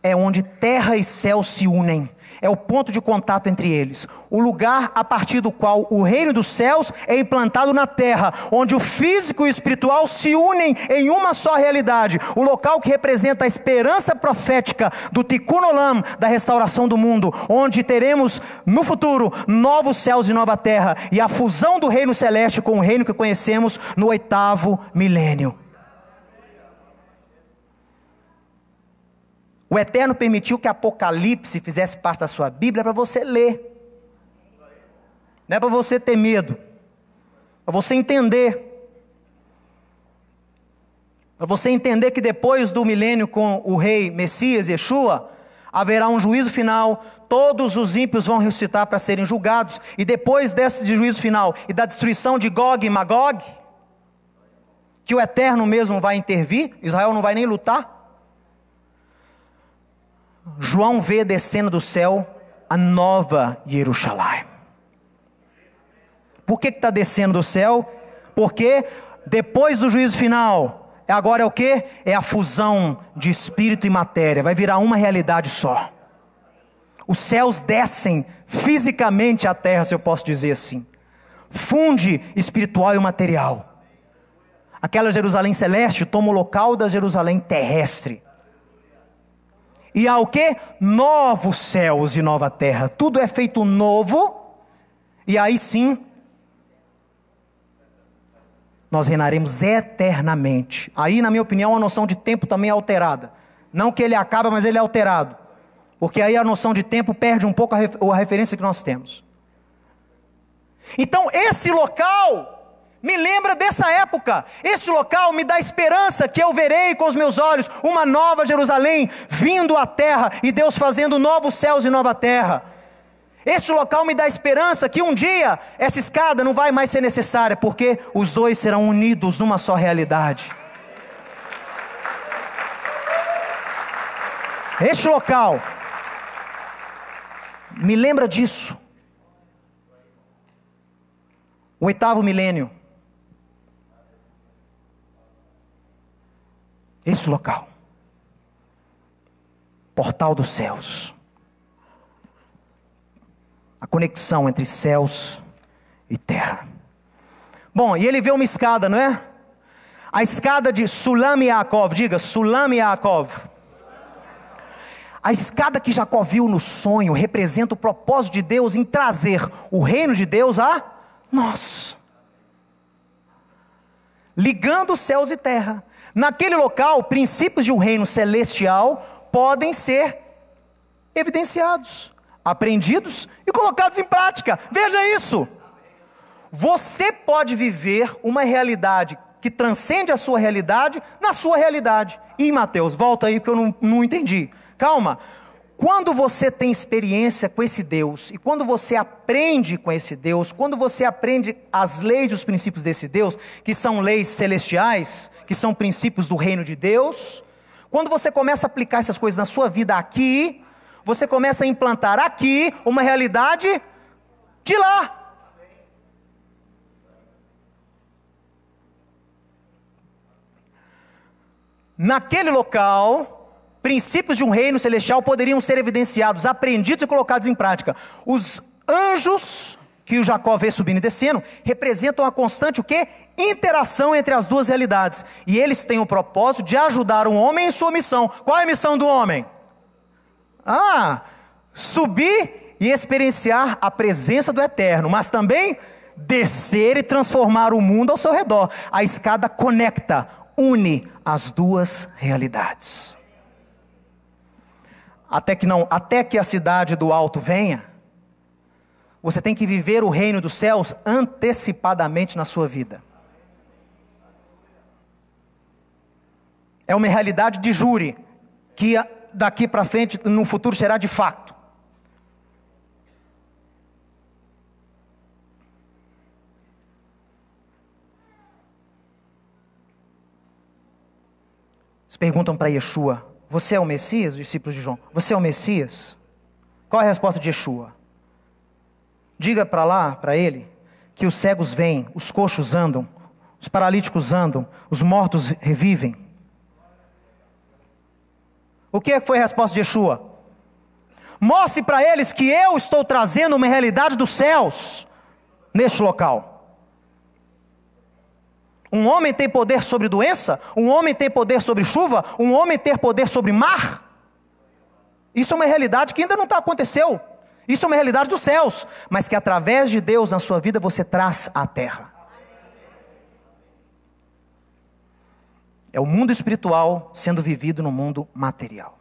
É onde terra e céu se unem é o ponto de contato entre eles, o lugar a partir do qual o reino dos céus é implantado na terra, onde o físico e o espiritual se unem em uma só realidade, o local que representa a esperança profética do Tikkun Olam, da restauração do mundo, onde teremos no futuro novos céus e nova terra e a fusão do reino celeste com o reino que conhecemos no oitavo milênio. O Eterno permitiu que Apocalipse fizesse parte da sua Bíblia para você ler. Não é para você ter medo. Para você entender. Para você entender que depois do milênio com o rei Messias, Yeshua, haverá um juízo final, todos os ímpios vão ressuscitar para serem julgados, e depois desse juízo final e da destruição de Gog e Magog, que o Eterno mesmo vai intervir, Israel não vai nem lutar, João vê descendo do céu a nova Jerusalém. Por que está descendo do céu? Porque depois do juízo final, é agora é o que? É a fusão de espírito e matéria, vai virar uma realidade só. Os céus descem fisicamente à terra, se eu posso dizer assim. Funde espiritual e material. Aquela Jerusalém celeste toma o local da Jerusalém terrestre e há o que? Novos céus e nova terra. Tudo é feito novo, e aí sim, nós reinaremos eternamente. Aí, na minha opinião, a noção de tempo também é alterada. Não que ele acaba, mas ele é alterado. Porque aí a noção de tempo perde um pouco a referência que nós temos. Então, esse local me lembra dessa época. Este local me dá esperança que eu verei com os meus olhos uma nova Jerusalém vindo à terra e Deus fazendo novos céus e nova terra. Este local me dá esperança que um dia essa escada não vai mais ser necessária, porque os dois serão unidos numa só realidade. Este local me lembra disso. O oitavo milênio Esse local. Portal dos céus. A conexão entre céus e terra. Bom, e ele vê uma escada, não é? A escada de Sulam Yaakov, diga, Sulam Yaakov. A escada que Jacó viu no sonho representa o propósito de Deus em trazer o reino de Deus a nós ligando céus e terra. Naquele local, princípios de um reino celestial podem ser evidenciados, aprendidos e colocados em prática. Veja isso. Você pode viver uma realidade que transcende a sua realidade na sua realidade. E Mateus, volta aí que eu não, não entendi. Calma. Quando você tem experiência com esse Deus, e quando você aprende com esse Deus, quando você aprende as leis e os princípios desse Deus, que são leis celestiais, que são princípios do reino de Deus, quando você começa a aplicar essas coisas na sua vida aqui, você começa a implantar aqui uma realidade de lá. Naquele local, princípios de um reino celestial poderiam ser evidenciados, aprendidos e colocados em prática. Os anjos que o Jacó vê subindo e descendo representam a constante o quê? Interação entre as duas realidades. E eles têm o propósito de ajudar um homem em sua missão. Qual é a missão do homem? Ah, subir e experienciar a presença do eterno, mas também descer e transformar o mundo ao seu redor. A escada conecta, une as duas realidades até que não, até que a cidade do alto venha, você tem que viver o reino dos céus antecipadamente na sua vida. É uma realidade de júri que daqui para frente, no futuro, será de fato. Eles perguntam para Yeshua: você é o Messias? discípulos de João. Você é o Messias? Qual é a resposta de Yeshua? Diga para lá, para ele, que os cegos vêm, os coxos andam, os paralíticos andam, os mortos revivem. O que foi a resposta de Yeshua? Mostre para eles que eu estou trazendo uma realidade dos céus neste local. Um homem tem poder sobre doença? Um homem tem poder sobre chuva? Um homem tem poder sobre mar? Isso é uma realidade que ainda não tá aconteceu. Isso é uma realidade dos céus, mas que através de Deus na sua vida você traz à terra. É o mundo espiritual sendo vivido no mundo material.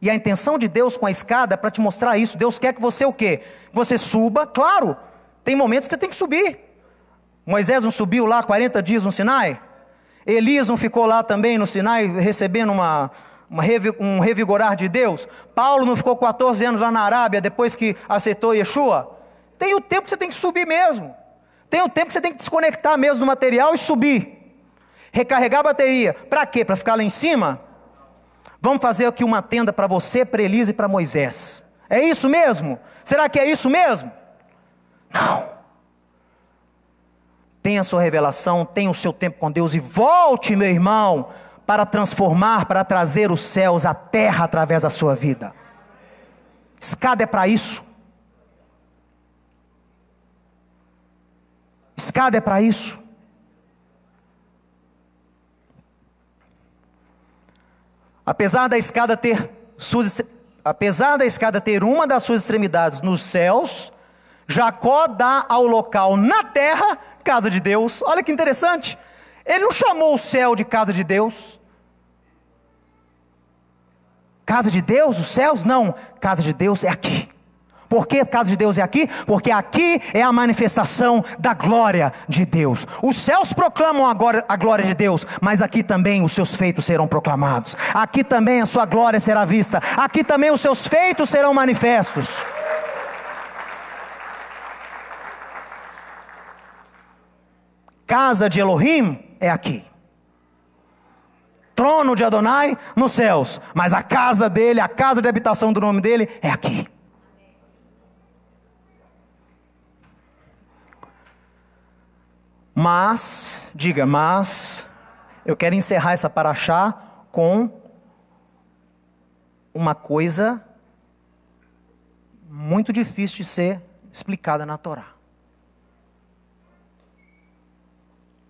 E a intenção de Deus com a escada é para te mostrar isso. Deus quer que você o quê? Você suba, claro. Tem momentos que você tem que subir. Moisés não subiu lá 40 dias no Sinai? Elias não ficou lá também no Sinai recebendo uma, uma, um revigorar de Deus? Paulo não ficou 14 anos lá na Arábia depois que aceitou Yeshua? Tem o tempo que você tem que subir mesmo. Tem o tempo que você tem que desconectar mesmo do material e subir. Recarregar a bateria. Para quê? Para ficar lá em cima? Vamos fazer aqui uma tenda para você, para Elias e para Moisés. É isso mesmo? Será que é isso mesmo? Não tenha sua revelação, tenha o seu tempo com Deus e volte, meu irmão, para transformar, para trazer os céus à terra através da sua vida. Escada é para isso. Escada é para isso. Apesar da escada ter suas, apesar da escada ter uma das suas extremidades nos céus, Jacó dá ao local na terra casa de Deus. Olha que interessante. Ele não chamou o céu de casa de Deus. Casa de Deus, os céus? Não. Casa de Deus é aqui. Por que casa de Deus é aqui? Porque aqui é a manifestação da glória de Deus. Os céus proclamam agora a glória de Deus, mas aqui também os seus feitos serão proclamados. Aqui também a sua glória será vista. Aqui também os seus feitos serão manifestos. Casa de Elohim é aqui. Trono de Adonai nos céus, mas a casa dele, a casa de habitação do nome dele é aqui. Mas, diga, mas, eu quero encerrar essa paraxá com uma coisa muito difícil de ser explicada na Torá.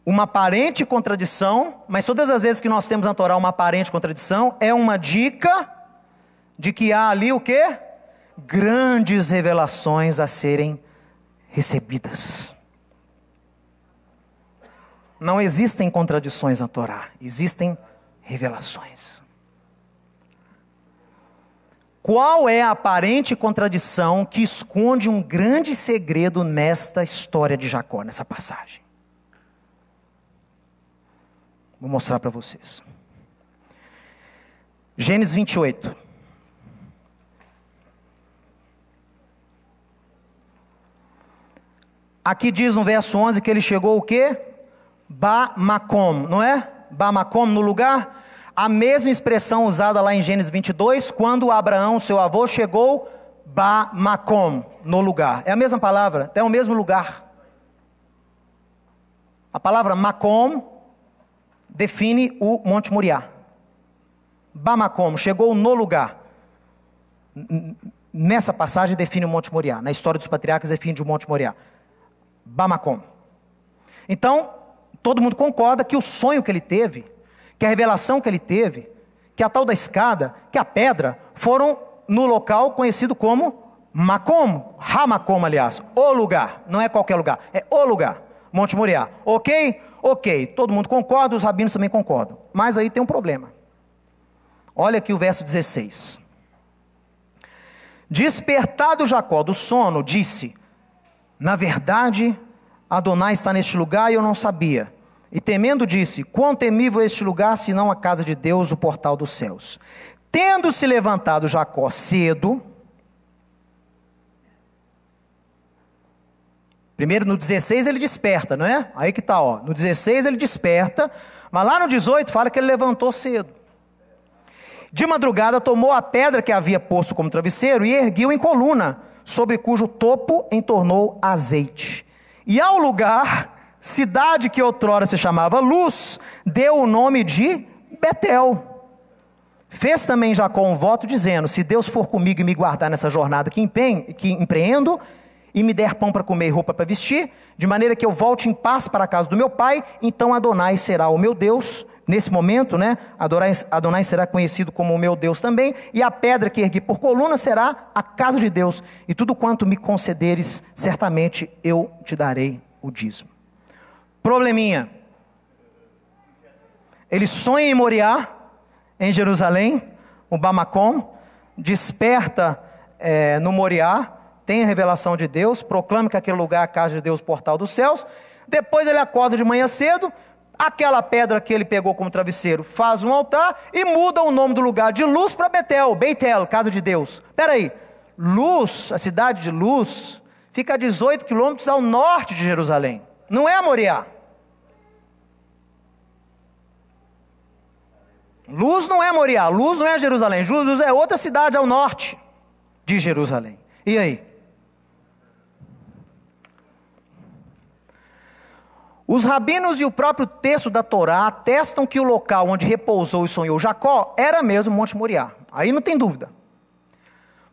uma aparente contradição, mas todas as vezes que nós temos na Torá uma aparente contradição, é uma dica de que há ali o quê? Grandes revelações a serem recebidas. Não existem contradições na Torá, existem revelações. Qual é a aparente contradição que esconde um grande segredo nesta história de Jacó, nessa passagem? Vou mostrar para vocês. Gênesis 28. Aqui diz no verso 11 que ele chegou o quê? Bamacom, não é? Bamacom no lugar? A mesma expressão usada lá em Gênesis 22, quando Abraão, seu avô, chegou Bamacom no lugar. É a mesma palavra, é o mesmo lugar. A palavra Macom define o Monte Moriá. Bamacomo chegou no lugar. Nessa passagem define o Monte Moriá. Na história dos patriarcas define o Monte Moriá. Bamacomo. Então, todo mundo concorda que o sonho que ele teve, que a revelação que ele teve, que a tal da escada, que a pedra, foram no local conhecido como Macomo, Ramacomo, aliás, o lugar, não é qualquer lugar, é o lugar, Monte Moriá, ok? Ok, todo mundo concorda, os rabinos também concordam. Mas aí tem um problema. Olha aqui o verso 16. Despertado Jacó do sono, disse: Na verdade, Adonai está neste lugar e eu não sabia. E temendo disse: Quão temível é este lugar, senão a casa de Deus, o portal dos céus. Tendo se levantado Jacó cedo, Primeiro, no 16 ele desperta, não é? Aí que está, ó. No 16 ele desperta, mas lá no 18 fala que ele levantou cedo. De madrugada tomou a pedra que havia posto como travesseiro e erguiu em coluna, sobre cujo topo entornou azeite. E ao lugar, cidade que outrora se chamava Luz, deu o nome de Betel. Fez também Jacó um voto dizendo: Se Deus for comigo e me guardar nessa jornada que, empenho, que empreendo, e me der pão para comer e roupa para vestir, de maneira que eu volte em paz para a casa do meu pai, então Adonai será o meu Deus. Nesse momento, né, Adonai, Adonai será conhecido como o meu Deus também, e a pedra que ergui por coluna será a casa de Deus, e tudo quanto me concederes, certamente eu te darei o dízimo. Probleminha. Ele sonha em Moriá, em Jerusalém, o Bamacom, desperta é, no Moriá, tem a revelação de Deus, proclama que aquele lugar é a casa de Deus, o portal dos céus. Depois ele acorda de manhã cedo, aquela pedra que ele pegou como travesseiro faz um altar e muda o nome do lugar de Luz para Betel, Beitel, casa de Deus. Espera aí, Luz, a cidade de Luz, fica a 18 quilômetros ao norte de Jerusalém. Não é Moriá. Luz não é Moriá, Luz não é Jerusalém, Luz é outra cidade ao norte de Jerusalém. E aí? Os rabinos e o próprio texto da Torá atestam que o local onde repousou e sonhou Jacó era mesmo Monte Moriá. Aí não tem dúvida.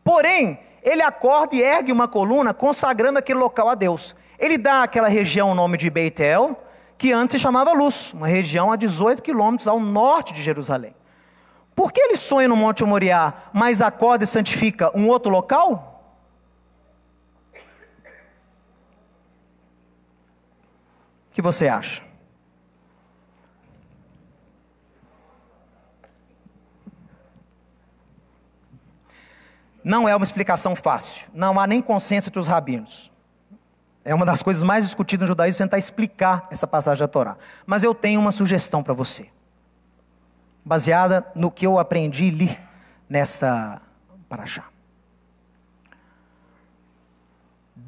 Porém, ele acorda e ergue uma coluna consagrando aquele local a Deus. Ele dá àquela região o nome de Beitel, que antes se chamava Luz, uma região a 18 quilômetros ao norte de Jerusalém. Por que ele sonha no Monte Moriá, mas acorda e santifica um outro local? que você acha? Não é uma explicação fácil. Não há nem consenso entre os rabinos. É uma das coisas mais discutidas no judaísmo tentar explicar essa passagem da Torá. Mas eu tenho uma sugestão para você, baseada no que eu aprendi e li nessa paraxá.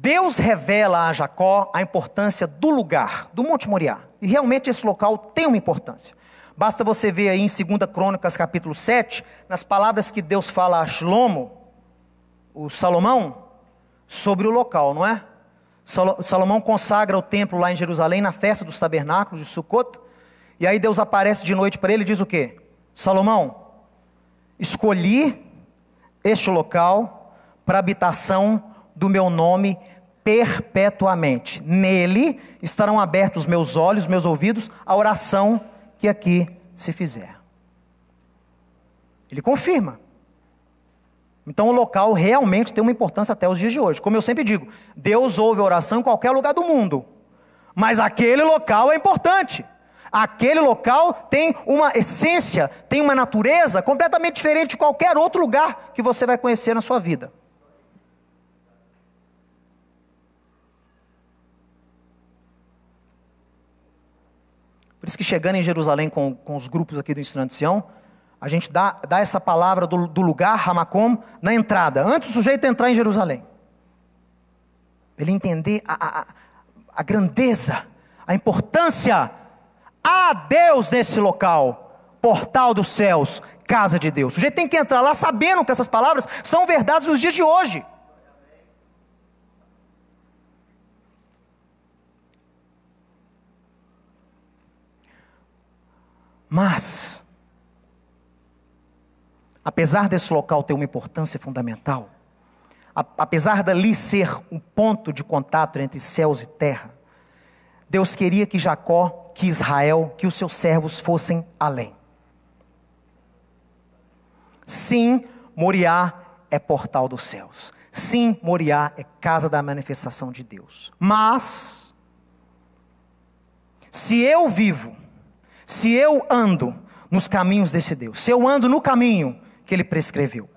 Deus revela a Jacó a importância do lugar, do Monte Moriá. E realmente esse local tem uma importância. Basta você ver aí em 2 Crônicas, capítulo 7, nas palavras que Deus fala a Shlomo, o Salomão, sobre o local, não é? Salomão consagra o templo lá em Jerusalém, na festa dos tabernáculos de Sukkot, e aí Deus aparece de noite para ele e diz o quê? Salomão, escolhi este local para habitação do meu nome perpetuamente. Nele estarão abertos meus olhos, meus ouvidos, a oração que aqui se fizer. Ele confirma. Então o local realmente tem uma importância até os dias de hoje. Como eu sempre digo, Deus ouve a oração em qualquer lugar do mundo. Mas aquele local é importante. Aquele local tem uma essência, tem uma natureza completamente diferente de qualquer outro lugar que você vai conhecer na sua vida. Por isso que chegando em Jerusalém com, com os grupos aqui do Instituto de Sião, a gente dá, dá essa palavra do, do lugar, Ramacom, na entrada, antes o sujeito entrar em Jerusalém. Para ele entender a, a, a grandeza, a importância. Há Deus nesse local, portal dos céus, casa de Deus. O sujeito tem que entrar lá sabendo que essas palavras são verdades nos dias de hoje. Mas, apesar desse local ter uma importância fundamental, apesar dali ser um ponto de contato entre céus e terra, Deus queria que Jacó, que Israel, que os seus servos fossem além. Sim, Moriá é portal dos céus. Sim, Moriá é casa da manifestação de Deus. Mas, se eu vivo se eu ando nos caminhos desse Deus, se eu ando no caminho que ele prescreveu,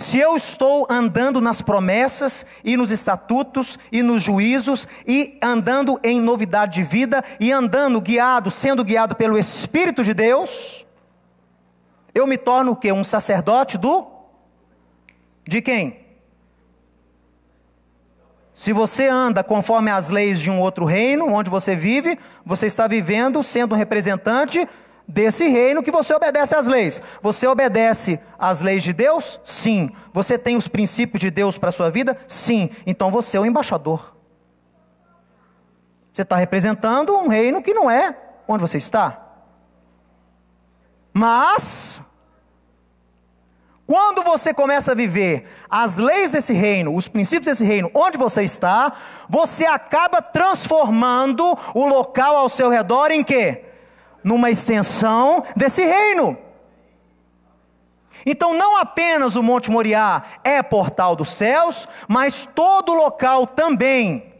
se eu estou andando nas promessas e nos estatutos e nos juízos e andando em novidade de vida e andando guiado, sendo guiado pelo Espírito de Deus, eu me torno o quê? Um sacerdote do? De quem? Se você anda conforme as leis de um outro reino, onde você vive, você está vivendo sendo um representante desse reino que você obedece às leis. Você obedece às leis de Deus? Sim. Você tem os princípios de Deus para a sua vida? Sim. Então você é o embaixador. Você está representando um reino que não é onde você está. Mas quando você começa a viver as leis desse reino, os princípios desse reino, onde você está, você acaba transformando o local ao seu redor em quê? Numa extensão desse reino. Então, não apenas o Monte Moriá é portal dos céus, mas todo local também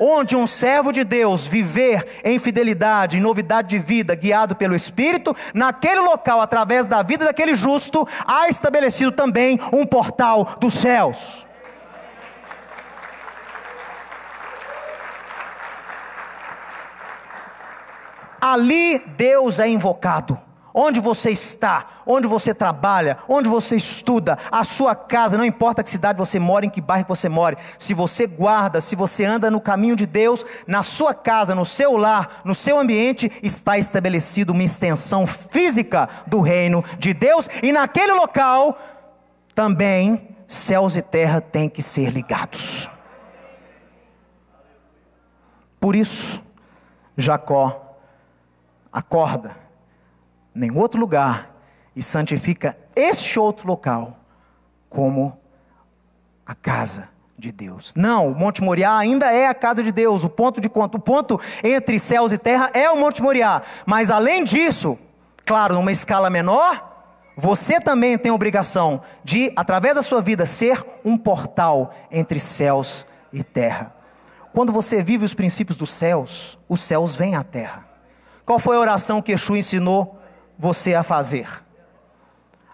onde um servo de Deus viver em fidelidade, em novidade de vida, guiado pelo Espírito, naquele local, através da vida daquele justo, há estabelecido também um portal dos céus. Ali Deus é invocado. Onde você está, onde você trabalha, onde você estuda, a sua casa, não importa que cidade você mora, em que bairro você mora, se você guarda, se você anda no caminho de Deus, na sua casa, no seu lar, no seu ambiente, está estabelecido uma extensão física do reino de Deus, e naquele local também céus e terra têm que ser ligados. Por isso, Jacó acorda nenhum outro lugar, e santifica este outro local como a casa de Deus. Não, o Monte Moriá ainda é a casa de Deus, o ponto de conta, o ponto entre céus e terra é o Monte Moriá. Mas além disso, claro, numa escala menor, você também tem a obrigação de, através da sua vida, ser um portal entre céus e terra. Quando você vive os princípios dos céus, os céus vêm à terra. Qual foi a oração que Yeshua ensinou você a fazer.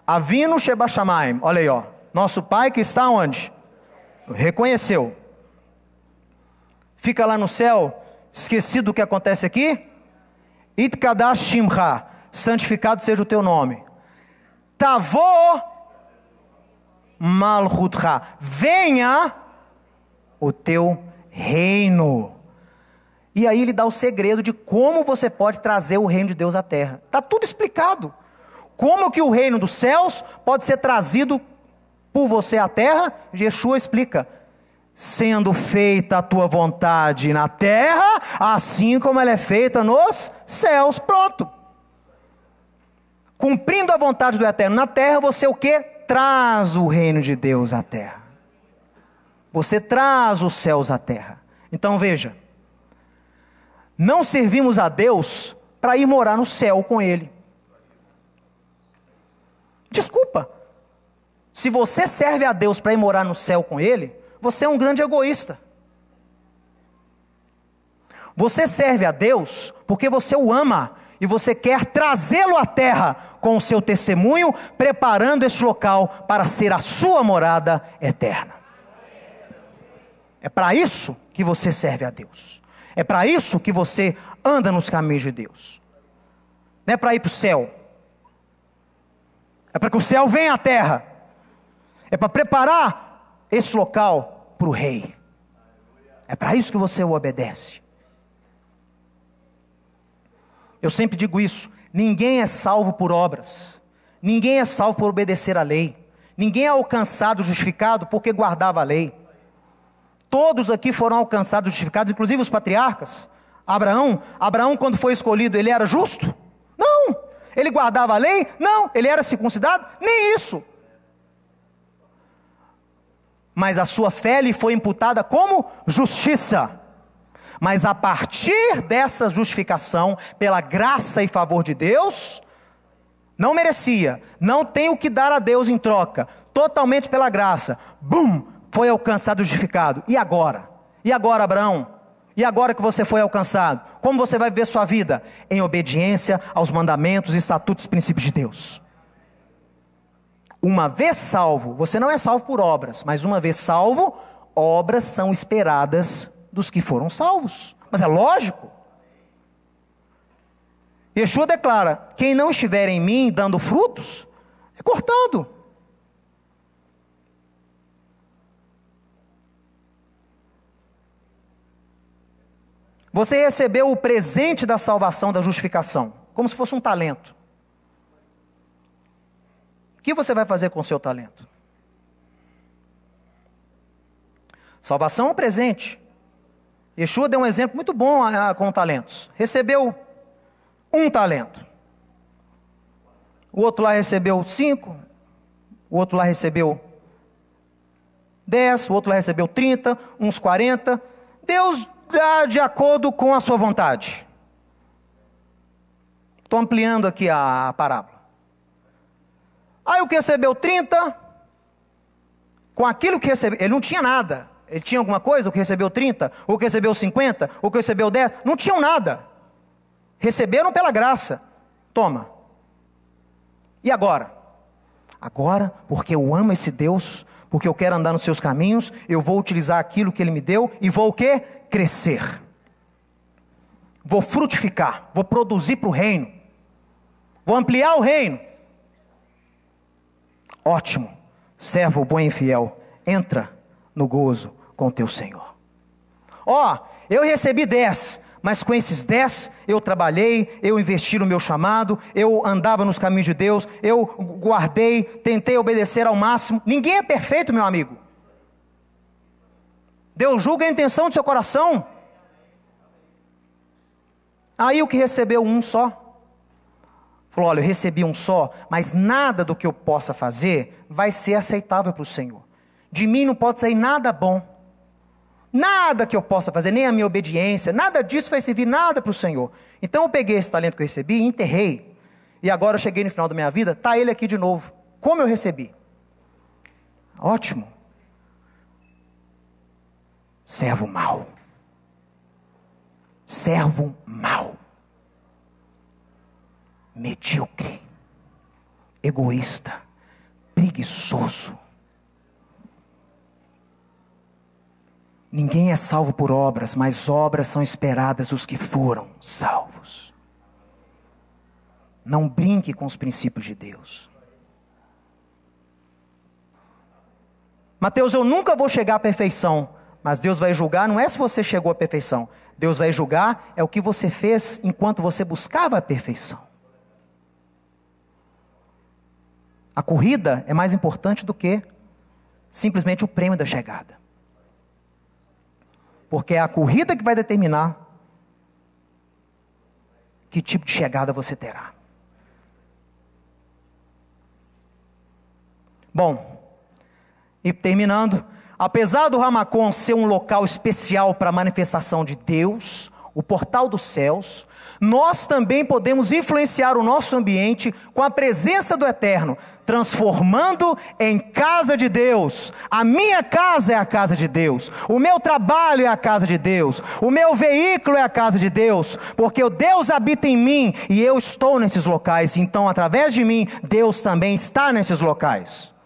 Avino Shamaim, olha aí, ó. Nosso pai que está onde? Reconheceu. Fica lá no céu, esquecido o que acontece aqui? Itkadash Shimcha, santificado seja o teu nome. Tavô Malchutcha, venha o teu reino. E aí ele dá o segredo de como você pode trazer o reino de Deus à terra. Está tudo explicado. Como que o reino dos céus pode ser trazido por você à terra? Yeshua explica. Sendo feita a tua vontade na terra, assim como ela é feita nos céus. Pronto. Cumprindo a vontade do Eterno na terra, você o que? Traz o reino de Deus à terra. Você traz os céus à terra. Então veja não servimos a Deus para ir morar no céu com Ele. Desculpa. Se você serve a Deus para ir morar no céu com Ele, você é um grande egoísta. Você serve a Deus porque você o ama e você quer trazê-lo à terra com o seu testemunho, preparando este local para ser a sua morada eterna. É para isso que você serve a Deus. É para isso que você anda nos caminhos de Deus. Não é para ir para o céu. É para que o céu venha à terra. É para preparar esse local para o rei. É para isso que você o obedece. Eu sempre digo isso: ninguém é salvo por obras, ninguém é salvo por obedecer à lei, ninguém é alcançado, justificado porque guardava a lei. Todos aqui foram alcançados, justificados, inclusive os patriarcas. Abraão, Abraão quando foi escolhido, ele era justo? Não. Ele guardava a lei? Não. Ele era circuncidado? Nem isso. Mas a sua fé lhe foi imputada como justiça. Mas a partir dessa justificação, pela graça e favor de Deus, não merecia, não tem o que dar a Deus em troca, totalmente pela graça. Bum! foi alcançado justificado. E agora? E agora, Abraão? E agora que você foi alcançado, como você vai viver sua vida? Em obediência aos mandamentos, estatutos e princípios de Deus. Uma vez salvo, você não é salvo por obras, mas uma vez salvo, obras são esperadas dos que foram salvos. Mas é lógico. Yeshua declara: quem não estiver em mim dando frutos, é cortado. Você recebeu o presente da salvação, da justificação, como se fosse um talento. O que você vai fazer com o seu talento? Salvação é um presente. Yeshua deu um exemplo muito bom ah, ah, com talentos. Recebeu um talento. O outro lá recebeu cinco. O outro lá recebeu dez. O outro lá recebeu trinta. Uns quarenta. Deus de acordo com a sua vontade. Estou ampliando aqui a parábola. Aí o que recebeu 30, com aquilo que recebeu, ele não tinha nada. Ele tinha alguma coisa, o que recebeu 30, o que recebeu 50, o que recebeu 10, não tinham nada. Receberam pela graça. Toma. E agora? Agora, porque eu amo esse Deus, porque eu quero andar nos seus caminhos, eu vou utilizar aquilo que ele me deu e vou o quê? crescer, vou frutificar, vou produzir para o reino, vou ampliar o reino. Ótimo, servo bom e fiel, entra no gozo com teu Senhor. Ó, oh, eu recebi dez, mas com esses dez eu trabalhei, eu investi no meu chamado, eu andava nos caminhos de Deus, eu guardei, tentei obedecer ao máximo. Ninguém é perfeito, meu amigo. Deus julga a intenção do seu coração. Aí o que recebeu um só, falou: olha, eu recebi um só, mas nada do que eu possa fazer vai ser aceitável para o Senhor. De mim não pode sair nada bom. Nada que eu possa fazer, nem a minha obediência, nada disso vai servir nada para o Senhor. Então eu peguei esse talento que eu recebi e enterrei. E agora eu cheguei no final da minha vida, está ele aqui de novo. Como eu recebi? Ótimo servo mau. Servo mau. Medíocre. Egoísta. Preguiçoso. Ninguém é salvo por obras, mas obras são esperadas os que foram salvos. Não brinque com os princípios de Deus. Mateus, eu nunca vou chegar à perfeição. Mas Deus vai julgar não é se você chegou à perfeição. Deus vai julgar é o que você fez enquanto você buscava a perfeição. A corrida é mais importante do que simplesmente o prêmio da chegada. Porque é a corrida que vai determinar que tipo de chegada você terá. Bom, e terminando, Apesar do Ramacon ser um local especial para a manifestação de Deus, o portal dos céus, nós também podemos influenciar o nosso ambiente com a presença do Eterno, transformando em casa de Deus. A minha casa é a casa de Deus, o meu trabalho é a casa de Deus, o meu veículo é a casa de Deus, porque o Deus habita em mim e eu estou nesses locais, então através de mim, Deus também está nesses locais.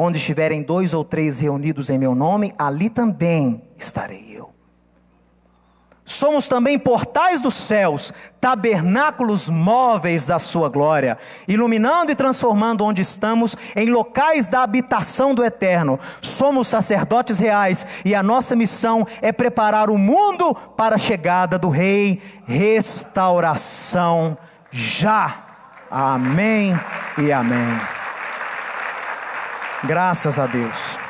Onde estiverem dois ou três reunidos em meu nome, ali também estarei eu. Somos também portais dos céus, tabernáculos móveis da sua glória, iluminando e transformando onde estamos em locais da habitação do eterno. Somos sacerdotes reais e a nossa missão é preparar o mundo para a chegada do Rei. Restauração já. Amém e amém. Graças a Deus.